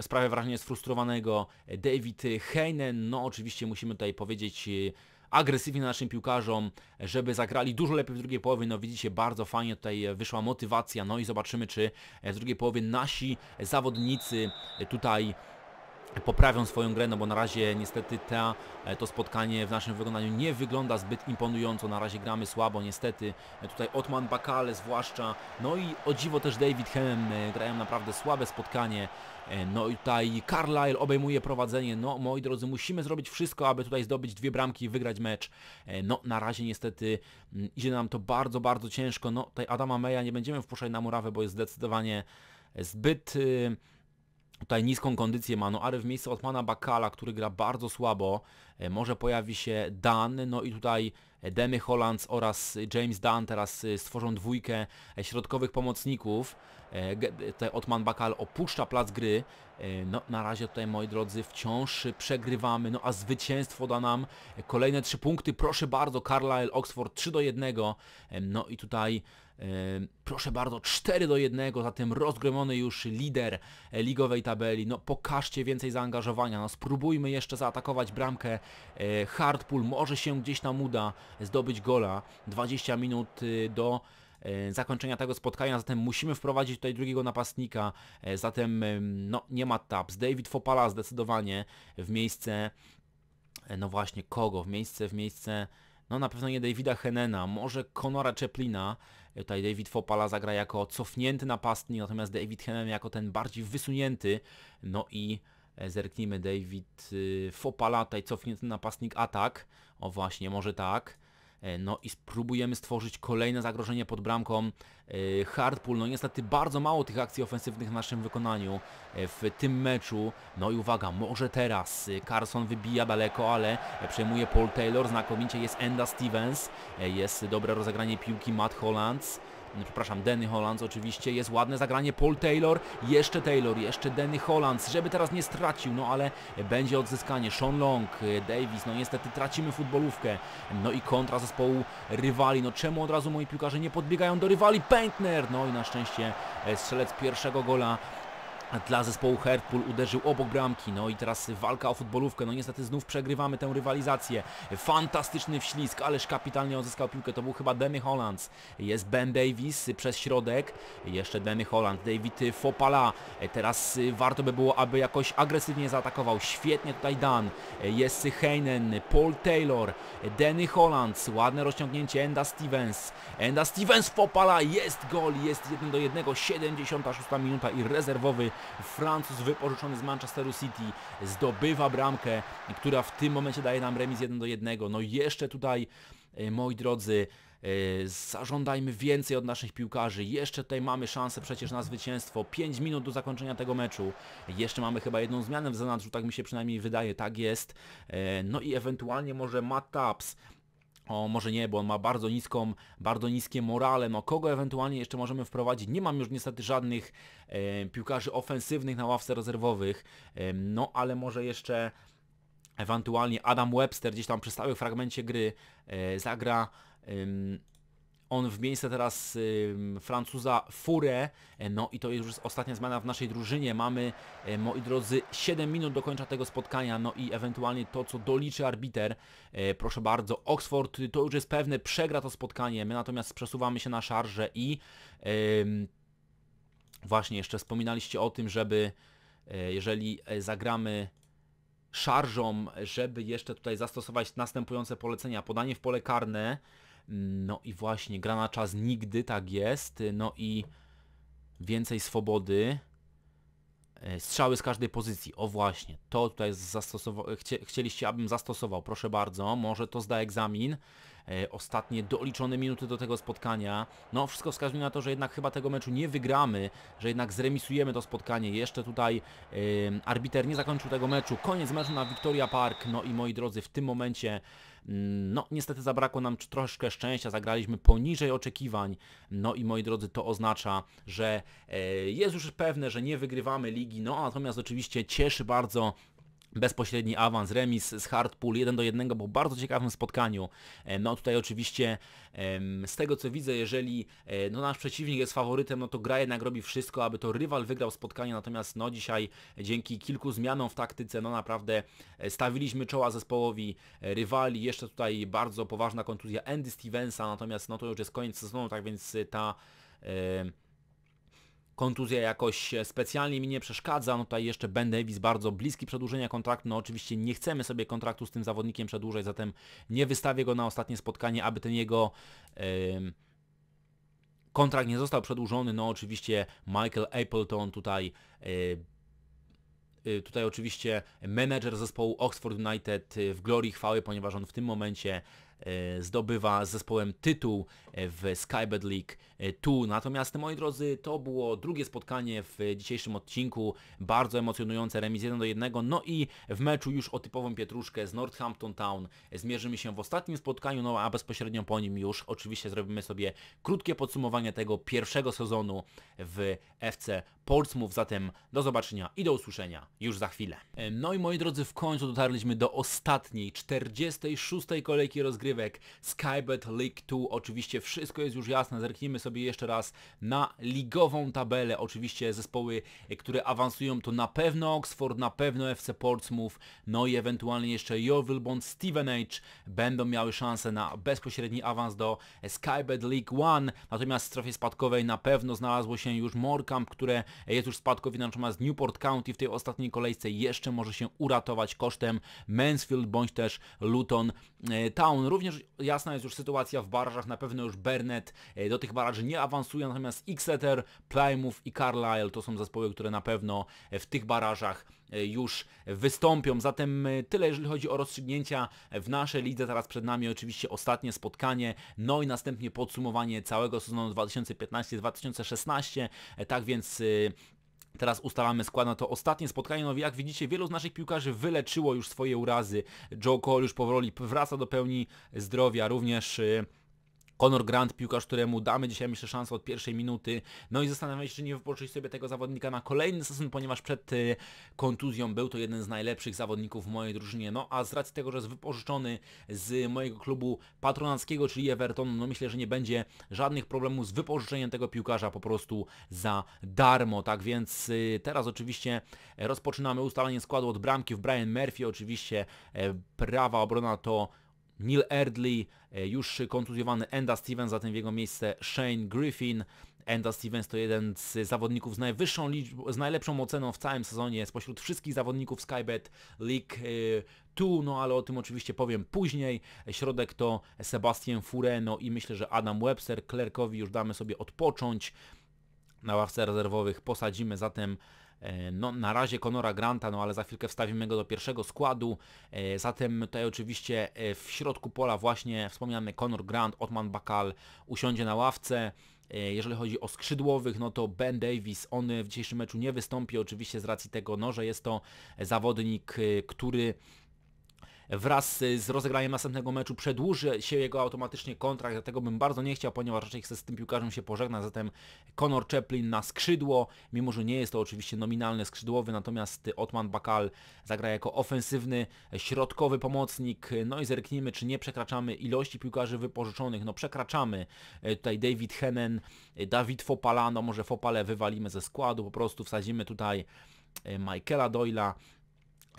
sprawia wrażenie sfrustrowanego David Heinen. No oczywiście musimy tutaj powiedzieć agresywnie naszym piłkarzom, żeby zagrali dużo lepiej w drugiej połowie. No widzicie, bardzo fajnie tutaj e, wyszła motywacja, no i zobaczymy, czy e, w drugiej połowie nasi zawodnicy tutaj poprawią swoją grę, no bo na razie niestety ta, e, to spotkanie w naszym wykonaniu nie wygląda zbyt imponująco, na razie gramy słabo niestety, e, tutaj Otman Bakale zwłaszcza, no i o dziwo też David Hem e, grają naprawdę słabe spotkanie, no i tutaj Carlisle obejmuje prowadzenie, no moi drodzy musimy zrobić wszystko, aby tutaj zdobyć dwie bramki i wygrać mecz, no na razie niestety mm, idzie nam to bardzo, bardzo ciężko, no tutaj Adama Meja nie będziemy wpuszczać na murawę, bo jest zdecydowanie zbyt... Yy, Tutaj niską kondycję ma Noary w miejscu Otmana Bakala, który gra bardzo słabo. E, może pojawi się Dan, no i tutaj e, Demy Hollands oraz James Dan teraz e, stworzą dwójkę środkowych pomocników. Tutaj Otman Bakal opuszcza plac gry. No, na razie tutaj, moi drodzy, wciąż przegrywamy, no a zwycięstwo da nam kolejne trzy punkty. Proszę bardzo, Carlisle, Oxford 3 do 1. No i tutaj Proszę bardzo, 4 do 1, zatem rozgromiony już lider e, ligowej tabeli. No pokażcie więcej zaangażowania, no spróbujmy jeszcze zaatakować bramkę. E, Hardpool może się gdzieś nam uda zdobyć gola. 20 minut y, do e, zakończenia tego spotkania, zatem musimy wprowadzić tutaj drugiego napastnika, zatem no, nie ma taps. David Fopala zdecydowanie w miejsce, no właśnie kogo, w miejsce, w miejsce, no na pewno nie Davida Henena, może Konora Czeplina, Tutaj David Fopala zagra jako cofnięty napastnik, natomiast David Henem jako ten bardziej wysunięty. No i e, zerknijmy David y, Fopala, tutaj cofnięty napastnik atak. O właśnie, może tak. E, no i spróbujemy stworzyć kolejne zagrożenie pod bramką e, Hardpool. No niestety bardzo mało tych akcji ofensywnych w naszym wykonaniu e, w tym meczu. No i uwaga, może teraz Carson wybija daleko, ale przejmuje Paul Taylor. Znakomicie jest Enda Stevens. Jest dobre rozegranie piłki Matt Hollands. No, przepraszam, Denny Hollands oczywiście, jest ładne zagranie, Paul Taylor, jeszcze Taylor, jeszcze Denny Hollands, żeby teraz nie stracił, no ale będzie odzyskanie, Sean Long, Davis, no niestety tracimy futbolówkę, no i kontra zespołu rywali, no czemu od razu moi piłkarze nie podbiegają do rywali, Pętner, no i na szczęście e, strzelec pierwszego gola dla zespołu Herpul uderzył obok bramki, no i teraz walka o futbolówkę, no niestety znów przegrywamy tę rywalizację. Fantastyczny wślizg, ależ kapitalnie odzyskał piłkę, to był chyba Denny Hollands. Jest Ben Davis przez środek, jeszcze Denny Holland, David Fopala, teraz warto by było, aby jakoś agresywnie zaatakował, świetnie tutaj Dan, jest Heinen, Paul Taylor, Denny Hollands. ładne rozciągnięcie Enda Stevens, Enda Stevens Fopala, jest gol, jest 1 do 1, 76 minuta i rezerwowy Francuz wypożyczony z Manchesteru City zdobywa bramkę, która w tym momencie daje nam remis 1 do 1. No jeszcze tutaj, e, moi drodzy, e, zażądajmy więcej od naszych piłkarzy. Jeszcze tutaj mamy szansę przecież na zwycięstwo. 5 minut do zakończenia tego meczu. Jeszcze mamy chyba jedną zmianę w zanadrzu, tak mi się przynajmniej wydaje. Tak jest. E, no i ewentualnie może Matt Taps o, może nie, bo on ma bardzo niską, bardzo niskie morale. No kogo ewentualnie jeszcze możemy wprowadzić? Nie mam już niestety żadnych e, piłkarzy ofensywnych na ławce rezerwowych. E, no ale może jeszcze ewentualnie Adam Webster gdzieś tam przy stałym fragmencie gry e, zagra. E, on w miejsce teraz y, Francuza Furę. E, no i to jest już ostatnia zmiana w naszej drużynie. Mamy, y, moi drodzy, 7 minut do końca tego spotkania. No i ewentualnie to, co doliczy arbiter. Y, proszę bardzo, Oxford to już jest pewne, przegra to spotkanie. My natomiast przesuwamy się na szarże i właśnie jeszcze wspominaliście o tym, żeby jeżeli zagramy szarżą, żeby jeszcze tutaj zastosować następujące polecenia. Podanie w pole karne, no i właśnie, gra na czas nigdy, tak jest. No i więcej swobody. E, strzały z każdej pozycji. O właśnie, to tutaj zastosowa- chcie- chcieliście, abym zastosował. Proszę bardzo, może to zda egzamin. E, ostatnie doliczone minuty do tego spotkania. No, wszystko wskazuje na to, że jednak chyba tego meczu nie wygramy, że jednak zremisujemy to spotkanie. Jeszcze tutaj yy, arbiter nie zakończył tego meczu. Koniec meczu na Victoria Park. No i moi drodzy, w tym momencie no, niestety zabrakło nam troszkę szczęścia, zagraliśmy poniżej oczekiwań. No i moi drodzy, to oznacza, że e, jest już pewne, że nie wygrywamy ligi. No, natomiast oczywiście cieszy bardzo bezpośredni awans, remis z Hardpool 1 do 1 po bardzo ciekawym spotkaniu. E, no tutaj oczywiście z tego co widzę, jeżeli e, no, nasz przeciwnik jest faworytem, no to gra jednak robi wszystko, aby to rywal wygrał spotkanie, natomiast no dzisiaj dzięki kilku zmianom w taktyce, no naprawdę e, stawiliśmy czoła zespołowi rywali, jeszcze tutaj bardzo poważna kontuzja Andy Stevensa, natomiast no to już jest koniec sezonu, tak więc ta... Yy, kontuzja jakoś e, specjalnie mi nie przeszkadza. No tutaj jeszcze Ben Davis bardzo bliski przedłużenia kontraktu. No oczywiście nie chcemy sobie kontraktu z tym zawodnikiem przedłużać, zatem nie wystawię go na ostatnie spotkanie, aby ten jego... Yy, kontrakt nie został przedłużony, no oczywiście Michael Appleton tutaj yy, tutaj oczywiście menedżer zespołu Oxford United w glorii chwały, ponieważ on w tym momencie E, zdobywa z zespołem tytuł e, w Skybed League 2. E, Natomiast moi drodzy, to było drugie spotkanie w dzisiejszym odcinku, bardzo emocjonujące, remis 1 do 1, no i w meczu już o typową pietruszkę z Northampton Town zmierzymy się w ostatnim spotkaniu, no a bezpośrednio po nim już oczywiście zrobimy sobie krótkie podsumowanie tego pierwszego sezonu w FC Portsmouth, zatem do zobaczenia i do usłyszenia już za chwilę. No i moi drodzy, w końcu dotarliśmy do ostatniej, 46 kolejki rozgrywki rozgrywek Skybet League 2. Oczywiście wszystko jest już jasne. Zerknijmy sobie jeszcze raz na ligową tabelę. Oczywiście zespoły, e, które awansują to na pewno Oxford, na pewno FC Portsmouth, no i ewentualnie jeszcze Yeovil bądź Stevenage będą miały szansę na bezpośredni awans do e, Skybet League 1. Natomiast w strefie spadkowej na pewno znalazło się już Morecamp, które e, jest już spadkowy, natomiast Newport County w tej ostatniej kolejce jeszcze może się uratować kosztem Mansfield bądź też Luton Town. Również jasna jest już sytuacja w barżach, na pewno już Bernet e, do tych baraży nie awansuje, natomiast Exeter, Plymouth i Carlisle to są zespoły, które na pewno e, w tych barażach e, już wystąpią. Zatem tyle, jeżeli chodzi o rozstrzygnięcia w naszej lidze. Teraz przed nami oczywiście ostatnie spotkanie, no i następnie podsumowanie całego sezonu 2015-2016. Tak więc Teraz ustalamy skład na to ostatnie spotkanie, no jak widzicie wielu z naszych piłkarzy wyleczyło już swoje urazy. Joe Cole już powoli wraca do pełni zdrowia, również y, Conor Grant, piłkarz, któremu damy dzisiaj myślę szansę od pierwszej minuty. No i zastanawiam się, czy nie wypoczyć sobie tego zawodnika na kolejny sezon, ponieważ przed y, kontuzją był to jeden z najlepszych zawodników w mojej drużynie. No a z racji tego, że jest wypożyczony z mojego klubu patronackiego, czyli Everton, no myślę, że nie będzie żadnych problemów z wypożyczeniem tego piłkarza po prostu za darmo. Tak więc y, teraz oczywiście rozpoczynamy ustalanie składu od bramki w Brian Murphy. Oczywiście e, prawa obrona to Neil Erdley, e, już kontuzjowany Enda Stevens, zatem w jego miejsce Shane Griffin. Enda Stevens to jeden z zawodników z najwyższą liczbą, z najlepszą oceną w całym sezonie spośród wszystkich zawodników Skybet League 2, e, no ale o tym oczywiście powiem później. Środek to Sebastian Fureno i myślę, że Adam Webster. Klerkowi już damy sobie odpocząć. Na ławce rezerwowych posadzimy zatem E, no, na razie Conora Granta, no ale za chwilkę wstawimy go do pierwszego składu. E, zatem tutaj oczywiście e, w środku pola właśnie wspomniany Conor Grant, Otman Bakal usiądzie na ławce. Jeżeli chodzi o skrzydłowych, no to Ben Davis, on w dzisiejszym meczu nie wystąpi oczywiście z racji tego, no, że jest to zawodnik, który wraz z rozegraniem następnego meczu przedłuży się jego automatycznie kontrakt, dlatego bym bardzo nie chciał, ponieważ raczej chce z tym piłkarzem się pożegnać, zatem Conor Chaplin na skrzydło, mimo że nie jest to oczywiście nominalny skrzydłowy, natomiast Otman Bakal zagra jako ofensywny, środkowy pomocnik, no i zerknijmy, czy nie przekraczamy ilości piłkarzy wypożyczonych, no przekraczamy, e, tutaj David Henen, e, Dawid Fopala, no może Fopale wywalimy ze składu, po prostu wsadzimy tutaj e, Michaela Doyla,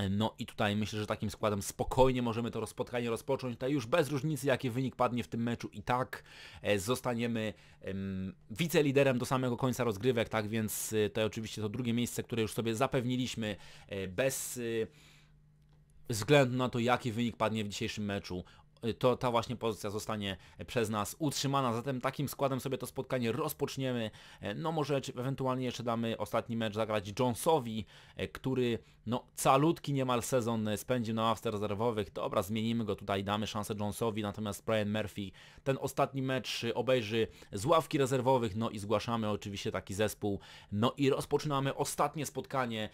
no i tutaj myślę, że takim składem spokojnie możemy to spotkanie rozpocząć. Tutaj już bez różnicy, jaki wynik padnie w tym meczu i tak e, zostaniemy wiceliderem do samego końca rozgrywek, tak więc e, to oczywiście to drugie miejsce, które już sobie zapewniliśmy e, bez względu na to, jaki wynik padnie w dzisiejszym meczu. Y, to ta właśnie pozycja zostanie przez nas utrzymana. Zatem takim składem sobie to spotkanie rozpoczniemy. E, no może ewentualnie jeszcze damy ostatni mecz zagrać Jonesowi, e, który no calutki niemal sezon e, spędził na ławce rezerwowych. Dobra, zmienimy go tutaj, damy szansę Jonesowi, natomiast Brian Murphy ten ostatni mecz obejrzy z ławki rezerwowych, no i zgłaszamy oczywiście taki zespół. No i rozpoczynamy ostatnie spotkanie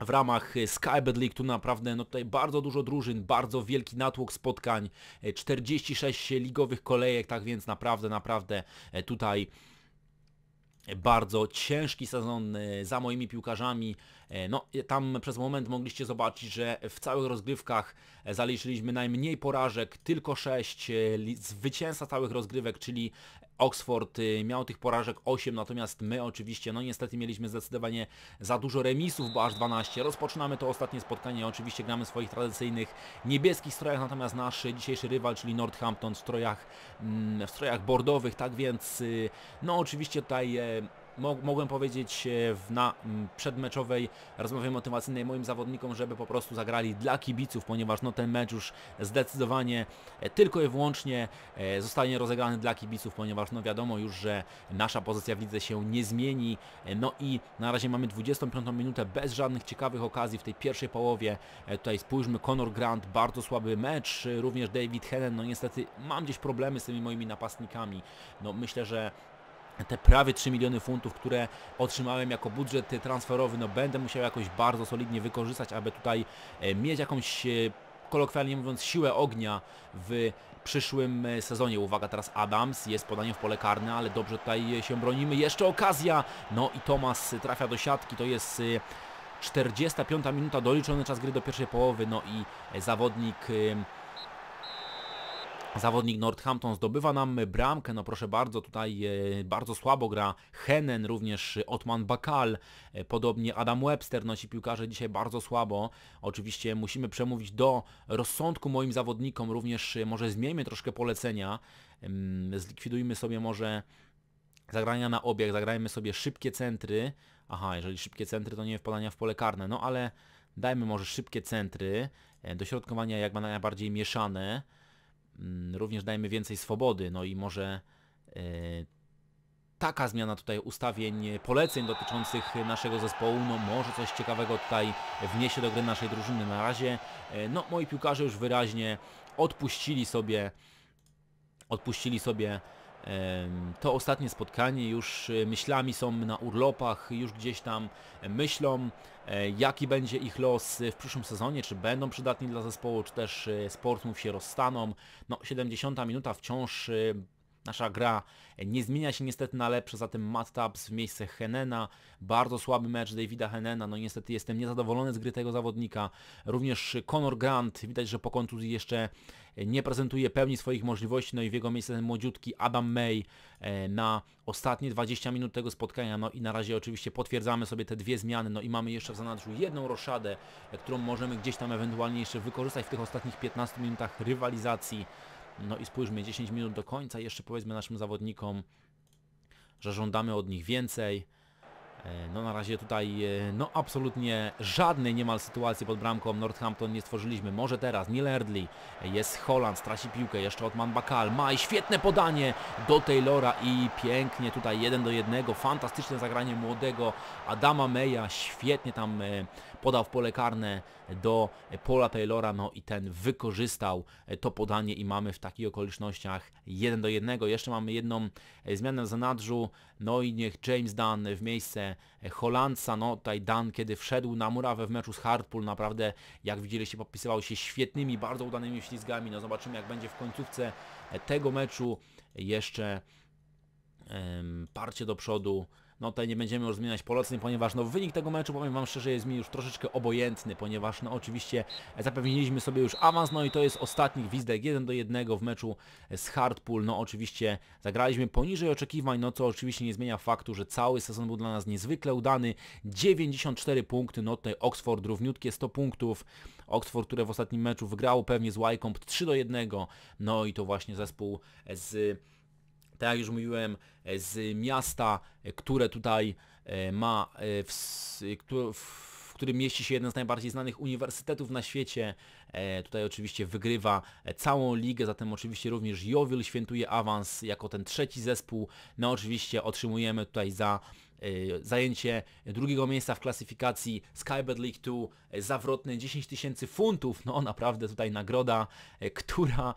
w ramach y, Skybed League tu naprawdę no tutaj bardzo dużo drużyn, bardzo wielki natłok spotkań, 46 e, ligowych kolejek, tak więc naprawdę, naprawdę e, tutaj bardzo ciężki sezon e, za moimi piłkarzami. No, tam przez moment mogliście zobaczyć, że w całych rozgrywkach zaliczyliśmy najmniej porażek, tylko 6 zwycięzca całych rozgrywek, czyli Oxford y, miał tych porażek 8, natomiast my oczywiście, no niestety mieliśmy zdecydowanie za dużo remisów, bo aż 12. Rozpoczynamy to ostatnie spotkanie, oczywiście gramy w swoich tradycyjnych niebieskich strojach, natomiast nasz dzisiejszy rywal, czyli Northampton w strojach, mm, w strojach bordowych, tak więc y, no oczywiście tutaj e, mogłem powiedzieć e, na przedmeczowej rozmowie motywacyjnej moim zawodnikom, żeby po prostu zagrali dla kibiców, ponieważ no ten mecz już zdecydowanie e, tylko i wyłącznie e, zostanie rozegrany dla kibiców, ponieważ no wiadomo już, że nasza pozycja w lidze się nie zmieni. No i na razie mamy 25 minutę bez żadnych ciekawych okazji w tej pierwszej połowie. Tutaj spójrzmy, Conor Grant, bardzo słaby mecz, również David Henen, no niestety mam gdzieś problemy z tymi moimi napastnikami. No myślę, że te prawie 3 miliony funtów, które otrzymałem jako budżet transferowy, no będę musiał jakoś bardzo solidnie wykorzystać, aby tutaj e, mieć jakąś e, kolokwialnie mówiąc siłę ognia w przyszłym e, sezonie. Uwaga, teraz Adams, jest podanie w pole karne, ale dobrze tutaj się bronimy. Jeszcze okazja! No i Tomas trafia do siatki, to jest 45 minuta, doliczony czas gry do pierwszej połowy, no i zawodnik Zawodnik Northampton zdobywa nam bramkę, no proszę bardzo, tutaj e, bardzo słabo gra Henen, również Otman Bakal, e, podobnie Adam Webster, nosi piłkarze dzisiaj bardzo słabo. Oczywiście musimy przemówić do rozsądku moim zawodnikom, również e, może zmieńmy troszkę polecenia, zlikwidujmy sobie może zagrania na obieg, zagrajmy sobie szybkie centry. Aha, jeżeli szybkie centry, to nie wpadania w pole karne, no ale dajmy może szybkie centry, dośrodkowania jak ma najbardziej mieszane. Mm, również dajemy więcej swobody, no i może e, taka zmiana tutaj ustawień, e, poleceń dotyczących naszego zespołu, no może coś ciekawego tutaj wniesie do gry naszej drużyny. Na razie, e, no moi piłkarze już wyraźnie odpuścili sobie, odpuścili sobie to ostatnie spotkanie, już e, myślami są na urlopach, już gdzieś tam e, myślą, e, jaki będzie ich los w przyszłym sezonie, czy będą przydatni dla zespołu, czy też sportów się rozstaną. No, 70 minuta wciąż Nasza gra nie zmienia się niestety na lepsze, zatem Matt w miejsce Henena, bardzo słaby mecz Davida Henena, no niestety jestem niezadowolony z gry tego zawodnika. Również Conor Grant, widać, że po kontuzji jeszcze nie prezentuje pełni swoich możliwości, no i w jego miejsce ten młodziutki Adam May e, na ostatnie 20 minut tego spotkania, no i na razie oczywiście potwierdzamy sobie te dwie zmiany, no i mamy jeszcze w zanadrzu jedną roszadę, e, którą możemy gdzieś tam ewentualnie jeszcze wykorzystać w tych ostatnich 15 minutach rywalizacji. No i spójrzmy, 10 minut do końca, jeszcze powiedzmy naszym zawodnikom, że żądamy od nich więcej. E, no na razie tutaj e, no absolutnie żadnej niemal sytuacji pod bramką Northampton nie stworzyliśmy. Może teraz Neil Erdley, e, jest Holland, straci piłkę jeszcze od Manbakal. Ma i świetne podanie do Taylora i pięknie tutaj 1 do 1. Fantastyczne zagranie młodego Adama Meja świetnie tam podał w pole karne do Paula Taylora, no i ten wykorzystał e, to podanie i mamy w takich okolicznościach 1 do 1. Jeszcze mamy jedną e, zmianę za zanadrzu, no i niech James Dunn w miejsce e, Holandca, no tutaj Dunn kiedy wszedł na murawę w meczu z Hartpool, naprawdę jak widzieliście podpisywał się świetnymi, bardzo udanymi ślizgami, no zobaczymy jak będzie w końcówce tego meczu jeszcze parcie do przodu no tutaj nie będziemy już zmieniać poleceń, ponieważ no wynik tego meczu, powiem Wam szczerze, jest mi już troszeczkę obojętny, ponieważ no oczywiście zapewniliśmy sobie już awans, no i to jest ostatni gwizdek 1 do 1 w meczu z Hardpool. No oczywiście zagraliśmy poniżej oczekiwań, no co oczywiście nie zmienia faktu, że cały sezon był dla nas niezwykle udany. 94 punkty, no tutaj Oxford równiutkie 100 punktów. Oxford, które w ostatnim meczu wygrało pewnie z Wycombe 3 do 1, no i to właśnie zespół z tak jak już mówiłem, e, z miasta, e, które tutaj e, ma, w, w którym mieści się jeden z najbardziej znanych uniwersytetów na świecie. Tutaj oczywiście wygrywa całą ligę, zatem oczywiście również Jowil świętuje awans jako ten trzeci zespół. No oczywiście otrzymujemy tutaj za Y, zajęcie drugiego miejsca w klasyfikacji Skybed League 2, y, zawrotne 10 tysięcy funtów, no naprawdę tutaj nagroda, y, która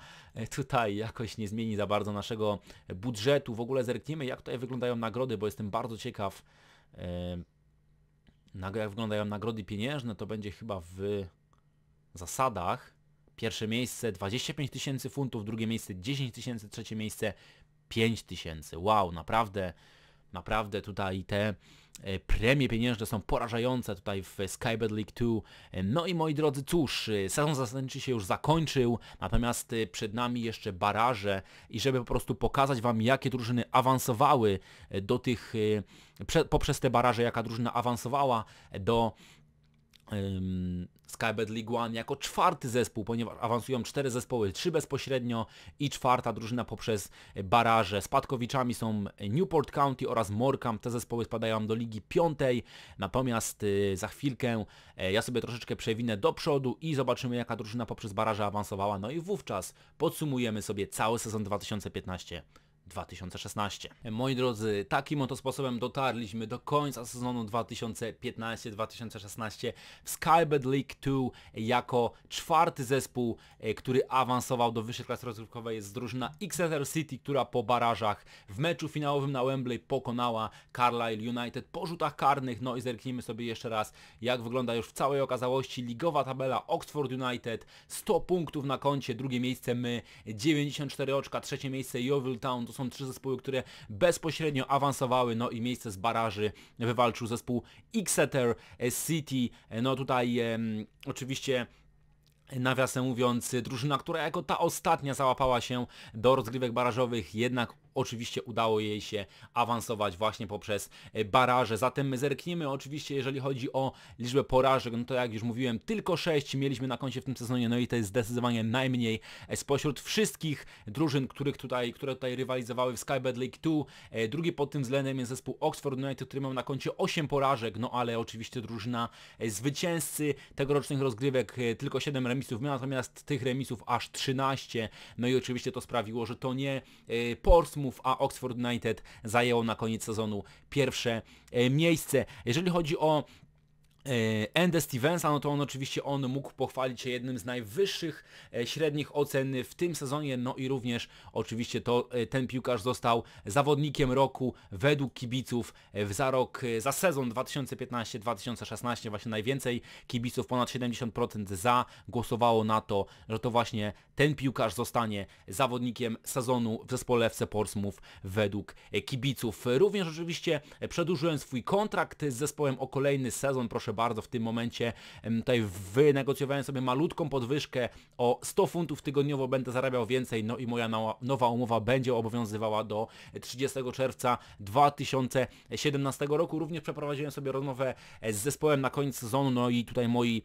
tutaj jakoś nie zmieni za bardzo naszego budżetu. W ogóle zerkniemy jak tutaj wyglądają nagrody, bo jestem bardzo ciekaw jak wyglądają nagrody pieniężne, to będzie chyba w zasadach. Pierwsze miejsce 25 tysięcy funtów, drugie miejsce 10 tysięcy, trzecie miejsce 5 tysięcy. Wow, naprawdę Naprawdę tutaj te e, premie pieniężne są porażające tutaj w Skybed League 2. E, no i moi drodzy, cóż, e, sezon zasadniczy się już zakończył, natomiast przed nami jeszcze baraże i żeby po prostu pokazać Wam, jakie drużyny awansowały do tych, poprzez te baraże, jaka drużyna awansowała do Skybet League One jako czwarty zespół, ponieważ awansują cztery zespoły, trzy bezpośrednio i czwarta drużyna poprzez baraże. Spadkowiczami są Newport County oraz Morecamp. Te zespoły spadają do ligi piątej, natomiast y, za chwilkę e, ja sobie troszeczkę przewinę do przodu i zobaczymy jaka drużyna poprzez baraże awansowała. No i wówczas podsumujemy sobie cały sezon 2015. 2016. Moi drodzy, takim oto sposobem dotarliśmy do końca sezonu 2015-2016 w Skybed League 2 jako czwarty zespół, e, który awansował do wyższej klasy rozgrywkowej jest drużyna Exeter City, która po barażach w meczu finałowym na Wembley pokonała Carlisle United po rzutach karnych. No i zerknijmy sobie jeszcze raz, jak wygląda już w całej okazałości ligowa tabela Oxford United, 100 punktów na koncie, drugie miejsce my, 94 oczka, trzecie miejsce Yeovil Town, są trzy zespoły, które bezpośrednio awansowały, no i miejsce z baraży wywalczył zespół Exeter City. No tutaj oczywiście nawiasem mówiąc, drużyna, która jako ta ostatnia załapała się do rozgrywek barażowych, jednak Oczywiście udało jej się awansować właśnie poprzez e, baraże. Zatem my zerkniemy oczywiście, jeżeli chodzi o liczbę porażek, no to jak już mówiłem, tylko 6 mieliśmy na koncie w tym sezonie, no i to jest zdecydowanie najmniej e, spośród wszystkich drużyn, których tutaj, które tutaj rywalizowały w Skybed League 2. E, drugi pod tym względem jest zespół Oxford United, który miał na koncie 8 porażek, no ale oczywiście drużyna zwycięzcy tegorocznych rozgrywek tylko 7 remisów miała, natomiast tych remisów aż 13, no i oczywiście to sprawiło, że to nie Portsmouth, teamów, a Oxford United zajęło na koniec sezonu pierwsze e, miejsce. Jeżeli chodzi o Andy e, Stevensa, no to on oczywiście on mógł pochwalić się jednym z najwyższych e, średnich ocen w tym sezonie, no i również oczywiście to e, ten piłkarz został zawodnikiem roku według kibiców za rok, za sezon 2015-2016 właśnie najwięcej kibiców, ponad 70% za głosowało na to, że to właśnie ten piłkarz zostanie zawodnikiem sezonu w zespole FC Portsmouth według kibiców. Również oczywiście przedłużyłem swój kontrakt z zespołem o kolejny sezon, proszę bardzo w tym momencie. Tutaj wynegocjowałem sobie malutką podwyżkę o 100 funtów tygodniowo, będę zarabiał więcej, no i moja nowa umowa będzie obowiązywała do 30 czerwca 2017 roku. Również przeprowadziłem sobie rozmowę e, z zespołem na koniec sezonu, no i tutaj moi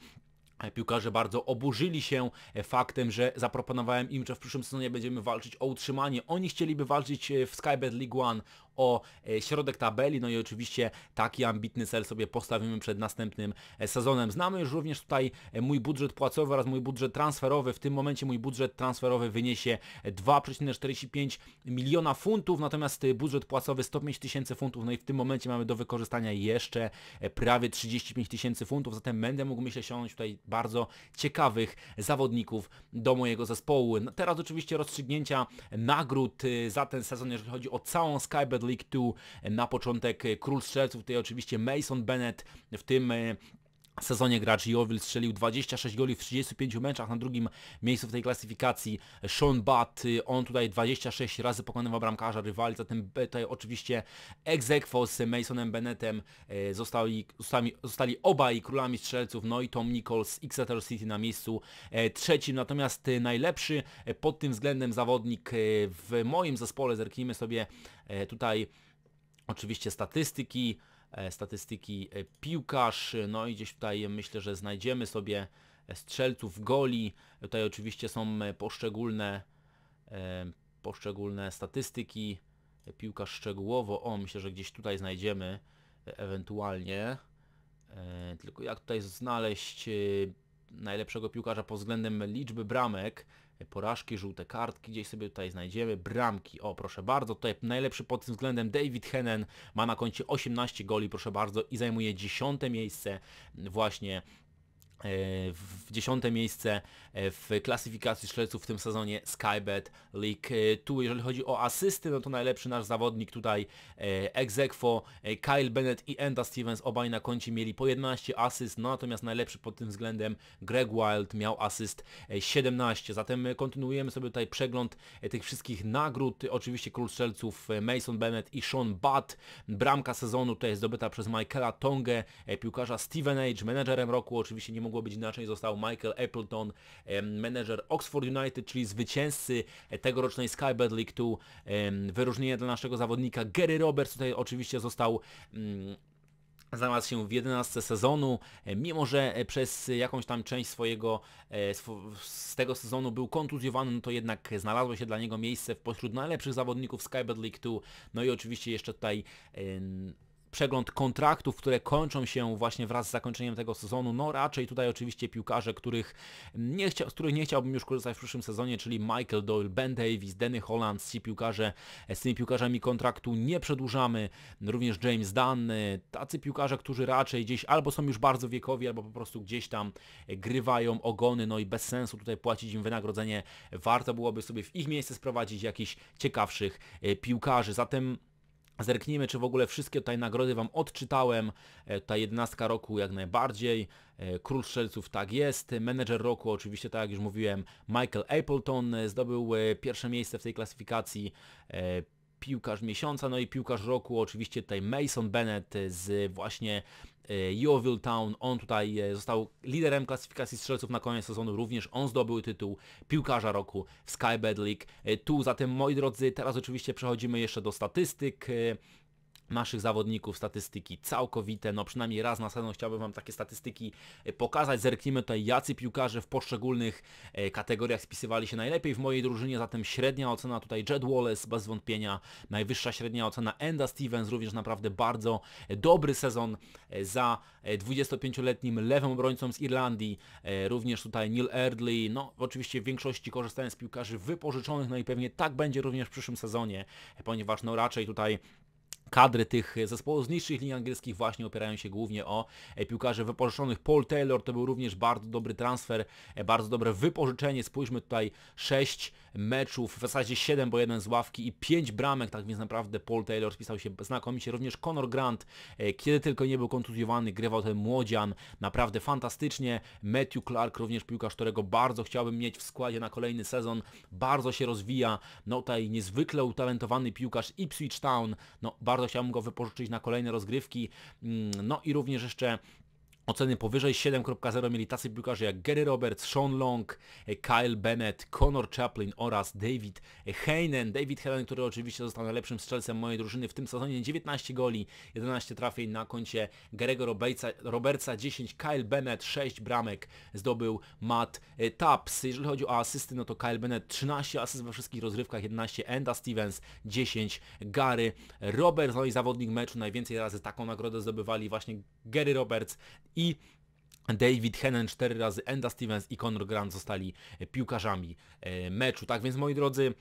e, piłkarze bardzo oburzyli się e, faktem, że zaproponowałem im, że w przyszłym sezonie będziemy walczyć o utrzymanie. Oni chcieliby walczyć w Skybet League One o e, środek tabeli, no i oczywiście taki ambitny cel sobie postawimy przed następnym e, sezonem. Znamy już również tutaj e, mój budżet płacowy oraz mój budżet transferowy. W tym momencie mój budżet transferowy wyniesie 2,45 miliona funtów, natomiast budżet płacowy 105 tysięcy funtów, no i w tym momencie mamy do wykorzystania jeszcze prawie 35 tysięcy funtów, zatem będę mógł, myślę, siąść tutaj bardzo ciekawych zawodników do mojego zespołu. No teraz oczywiście rozstrzygnięcia nagród za ten sezon, jeżeli chodzi o całą Skybet League 2 na początek Król Strzelców, tutaj oczywiście Mason Bennett, w tym e, sezonie gracz Jowil strzelił 26 goli w 35 meczach na drugim miejscu w tej klasyfikacji. Sean Butt, y, on tutaj 26 razy pokonywał bramkarza rywali, zatem tutaj oczywiście ex z Masonem Bennettem e, zostali, zostali, zostali obaj królami strzelców, no i Tom Nichols Exeter City na miejscu e, trzecim. Natomiast e, najlepszy pod tym względem zawodnik w moim zespole, zerknijmy sobie tutaj oczywiście statystyki, E, statystyki e, piłkarz, e, no i gdzieś tutaj myślę, że znajdziemy sobie strzelców goli. Tutaj oczywiście są poszczególne, poszczególne statystyki, piłkarz szczegółowo. O, myślę, że gdzieś tutaj znajdziemy ewentualnie. Tylko jak tutaj znaleźć najlepszego piłkarza pod względem liczby bramek, porażki, żółte kartki, gdzieś sobie tutaj znajdziemy, bramki, o proszę bardzo, tutaj najlepszy pod tym względem David Hennen ma na koncie 18 goli, proszę bardzo, i zajmuje 10 miejsce właśnie w dziesiąte miejsce e, w klasyfikacji strzelców w tym sezonie Skybet League. E, tu jeżeli chodzi o asysty, no to najlepszy nasz zawodnik tutaj Exequo, e, Kyle Bennett i Enda Stevens obaj na koncie mieli po 11 asyst, no natomiast najlepszy pod tym względem Greg Wild miał asyst 17. Zatem kontynuujemy sobie tutaj przegląd tych wszystkich nagród. Oczywiście król strzelców Mason Bennett i Sean Butt. Bramka sezonu tutaj zdobyta przez Michaela Tongę piłkarza Steven Age, menedżerem roku. Oczywiście nie mógł mogło być inaczej, został Michael Appleton, menedżer Oxford United, czyli zwycięzcy e, tegorocznej Sky Bad League 2. Wyróżnienie dla naszego zawodnika Gary Roberts tutaj oczywiście został mm, znalazł się w 11 sezonu, e, mimo że e, przez jakąś tam część swojego z tego sezonu był kontuzjowany, no to jednak znalazło się dla niego miejsce w pośród najlepszych zawodników Skybed League 2, no i oczywiście jeszcze tutaj przegląd kontraktów, które kończą się właśnie wraz z zakończeniem tego sezonu. No raczej tutaj oczywiście piłkarze, których nie chcia, z których nie chciałbym już korzystać w przyszłym sezonie, czyli Michael Doyle, Ben Davis, Denny Holland, ci piłkarze, z tymi piłkarzami kontraktu nie przedłużamy. Również James Dunn, tacy piłkarze, którzy raczej gdzieś albo są już bardzo wiekowi, albo po prostu gdzieś tam grywają ogony, no i bez sensu tutaj płacić im wynagrodzenie. Warto byłoby sobie w ich miejsce sprowadzić jakichś ciekawszych e, piłkarzy. Zatem Zerknijmy, czy w ogóle wszystkie tutaj nagrody Wam odczytałem. E, ta jednostka roku jak najbardziej. E, Król Strzelców tak jest. Menedżer roku oczywiście, tak jak już mówiłem, Michael Appleton e, zdobył pierwsze miejsce w tej klasyfikacji piłkarz miesiąca, no i piłkarz roku oczywiście tutaj Mason Bennett z właśnie Y, Yeovil Town, on tutaj y, został liderem klasyfikacji strzelców na koniec sezonu, również on zdobył tytuł piłkarza roku w Skybed League. Y, tu zatem, moi drodzy, teraz oczywiście przechodzimy jeszcze do statystyk naszych zawodników statystyki całkowite, no przynajmniej raz na sezon chciałbym Wam takie statystyki e, pokazać. Zerknijmy tutaj jacy piłkarze w poszczególnych e, kategoriach spisywali się najlepiej w mojej drużynie, zatem średnia ocena tutaj Jed Wallace bez wątpienia, najwyższa średnia ocena Enda Stevens, również naprawdę bardzo e, dobry sezon za 25-letnim lewym obrońcą z Irlandii, również tutaj Neil Erdley, no oczywiście w większości korzystają z piłkarzy wypożyczonych, no i pewnie tak będzie również w przyszłym sezonie, ponieważ no raczej tutaj kadry tych zespołów z niższych linii angielskich właśnie opierają się głównie o e, piłkarzy wypożyczonych. Paul Taylor to był również bardzo dobry transfer, e, bardzo dobre wypożyczenie. Spójrzmy tutaj 6 meczów, w zasadzie 7, bo jeden z ławki i 5 bramek, tak więc naprawdę Paul Taylor spisał się znakomicie. Również Conor Grant, e, kiedy tylko nie był kontuzjowany, grywał ten młodzian, naprawdę fantastycznie. Matthew Clark, również piłkarz, którego bardzo chciałbym mieć w składzie na kolejny sezon, bardzo się rozwija. No tutaj niezwykle utalentowany piłkarz Ipswich Town, no bardzo chciałbym go wypożyczyć na kolejne rozgrywki. Mm, no i również jeszcze Oceny powyżej 7.0 mieli tacy piłkarze jak Gary Roberts, Sean Long, e, Kyle Bennett, Connor Chaplin oraz David Heinen. David Heinen, który oczywiście został najlepszym strzelcem mojej drużyny w tym sezonie. 19 goli, 11 trafień na koncie Gary'ego Robertsa, Robertsa 10, Kyle Bennett 6 bramek zdobył Matt e, Taps. Jeżeli chodzi o asysty, no to Kyle Bennett 13 asyst we wszystkich rozrywkach, 11 Enda Stevens, 10 Gary Roberts, no i zawodnik meczu najwięcej razy taką nagrodę zdobywali właśnie Gary Roberts i i David Hennen 4 razy, Enda Stevens i Conor Grant zostali piłkarzami e, meczu. Tak więc moi drodzy,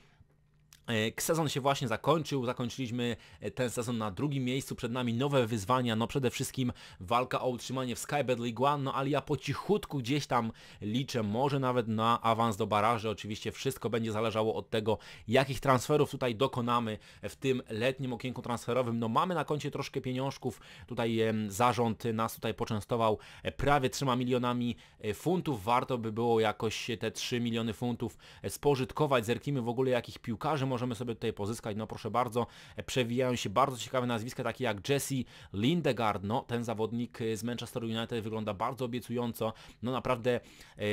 E, sezon się właśnie zakończył, zakończyliśmy e, ten sezon na drugim miejscu, przed nami nowe wyzwania, no przede wszystkim walka o utrzymanie w Skybed League One, no ale ja po cichutku gdzieś tam liczę, może nawet na awans do baraży, oczywiście wszystko będzie zależało od tego, jakich transferów tutaj dokonamy w tym letnim okienku transferowym, no mamy na koncie troszkę pieniążków, tutaj zarząd nas tutaj poczęstował e, prawie 3 milionami funtów, warto by było jakoś te 3 miliony funtów spożytkować, zerknijmy w ogóle jakich piłkarzy może możemy sobie tutaj pozyskać. No proszę bardzo, przewijają się bardzo ciekawe nazwiska, takie jak Jesse Lindegard. No, ten zawodnik y, z Manchester United wygląda bardzo obiecująco. No naprawdę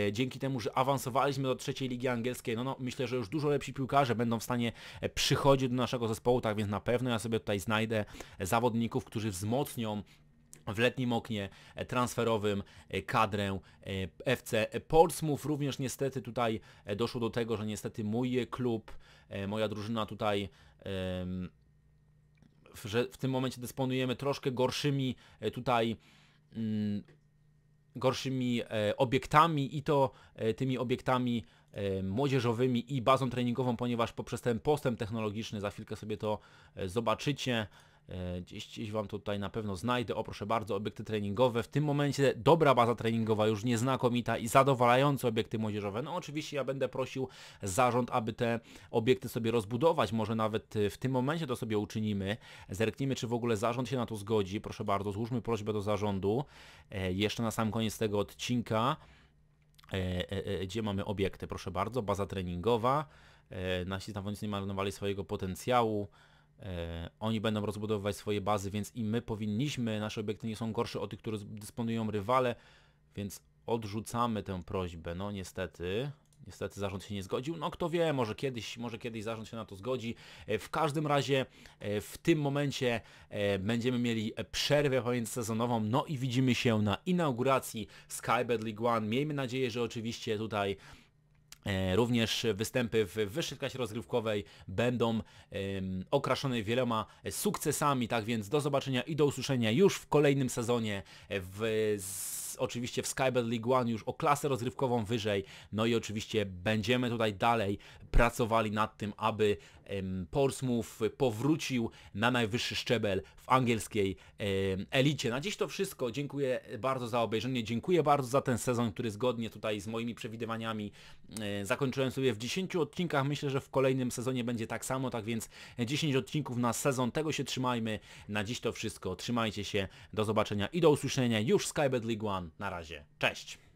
e, dzięki temu, że awansowaliśmy do trzeciej ligi angielskiej, no, no myślę, że już dużo lepsi piłkarze będą w stanie e, przychodzić do naszego zespołu, tak więc na pewno ja sobie tutaj znajdę zawodników, którzy wzmocnią w letnim oknie e, transferowym e, kadrę FC Portsmouth. Również niestety tutaj doszło do tego, że niestety mój klub E, moja drużyna tutaj że w tym momencie dysponujemy troszkę gorszymi e, tutaj mm, gorszymi e, obiektami i to tymi obiektami młodzieżowymi i bazą treningową, ponieważ poprzez ten postęp technologiczny, za chwilkę sobie to zobaczycie, E, gdzieś, gdzieś Wam tutaj na pewno znajdę, o proszę bardzo, obiekty treningowe. W tym momencie dobra baza treningowa, już nieznakomita i zadowalające obiekty młodzieżowe. No oczywiście ja będę prosił zarząd, aby te obiekty sobie rozbudować. Może nawet e, w tym momencie to sobie uczynimy. Zerknijmy, czy w ogóle zarząd się na to zgodzi. Proszę bardzo, złóżmy prośbę do zarządu. E, jeszcze na sam koniec tego odcinka. Gdzie mamy obiekty? Proszę bardzo, baza treningowa. Nasi zawodnicy nie marnowali swojego potencjału. E, oni będą rozbudowywać swoje bazy, więc i my powinniśmy, nasze obiekty nie są gorsze od tych, które dysponują rywale, więc odrzucamy tę prośbę, no niestety. Niestety zarząd się nie zgodził. No kto wie, może kiedyś, może kiedyś zarząd się na to zgodzi. E, w każdym razie e, w tym momencie będziemy mieli przerwę sezonową. No i widzimy się na inauguracji Skybed League One. Miejmy nadzieję, że oczywiście tutaj E, również występy w wyższej klasie rozgrywkowej będą okraszone wieloma sukcesami, tak więc do zobaczenia i do usłyszenia już w kolejnym sezonie w oczywiście w Skybet League One już o klasę rozrywkową wyżej. No i oczywiście będziemy tutaj dalej pracowali nad tym, aby Portsmouth powrócił na najwyższy szczebel w angielskiej elicie. Na dziś to wszystko. Dziękuję bardzo za obejrzenie. Dziękuję bardzo za ten sezon, który zgodnie tutaj z moimi przewidywaniami e, zakończyłem sobie w 10 odcinkach. Myślę, że w kolejnym sezonie będzie tak samo, tak więc 10 odcinków na sezon. Tego się trzymajmy. Na dziś to wszystko. Trzymajcie się. Do zobaczenia i do usłyszenia już w Skybet League One Roman. Na razie. Cześć.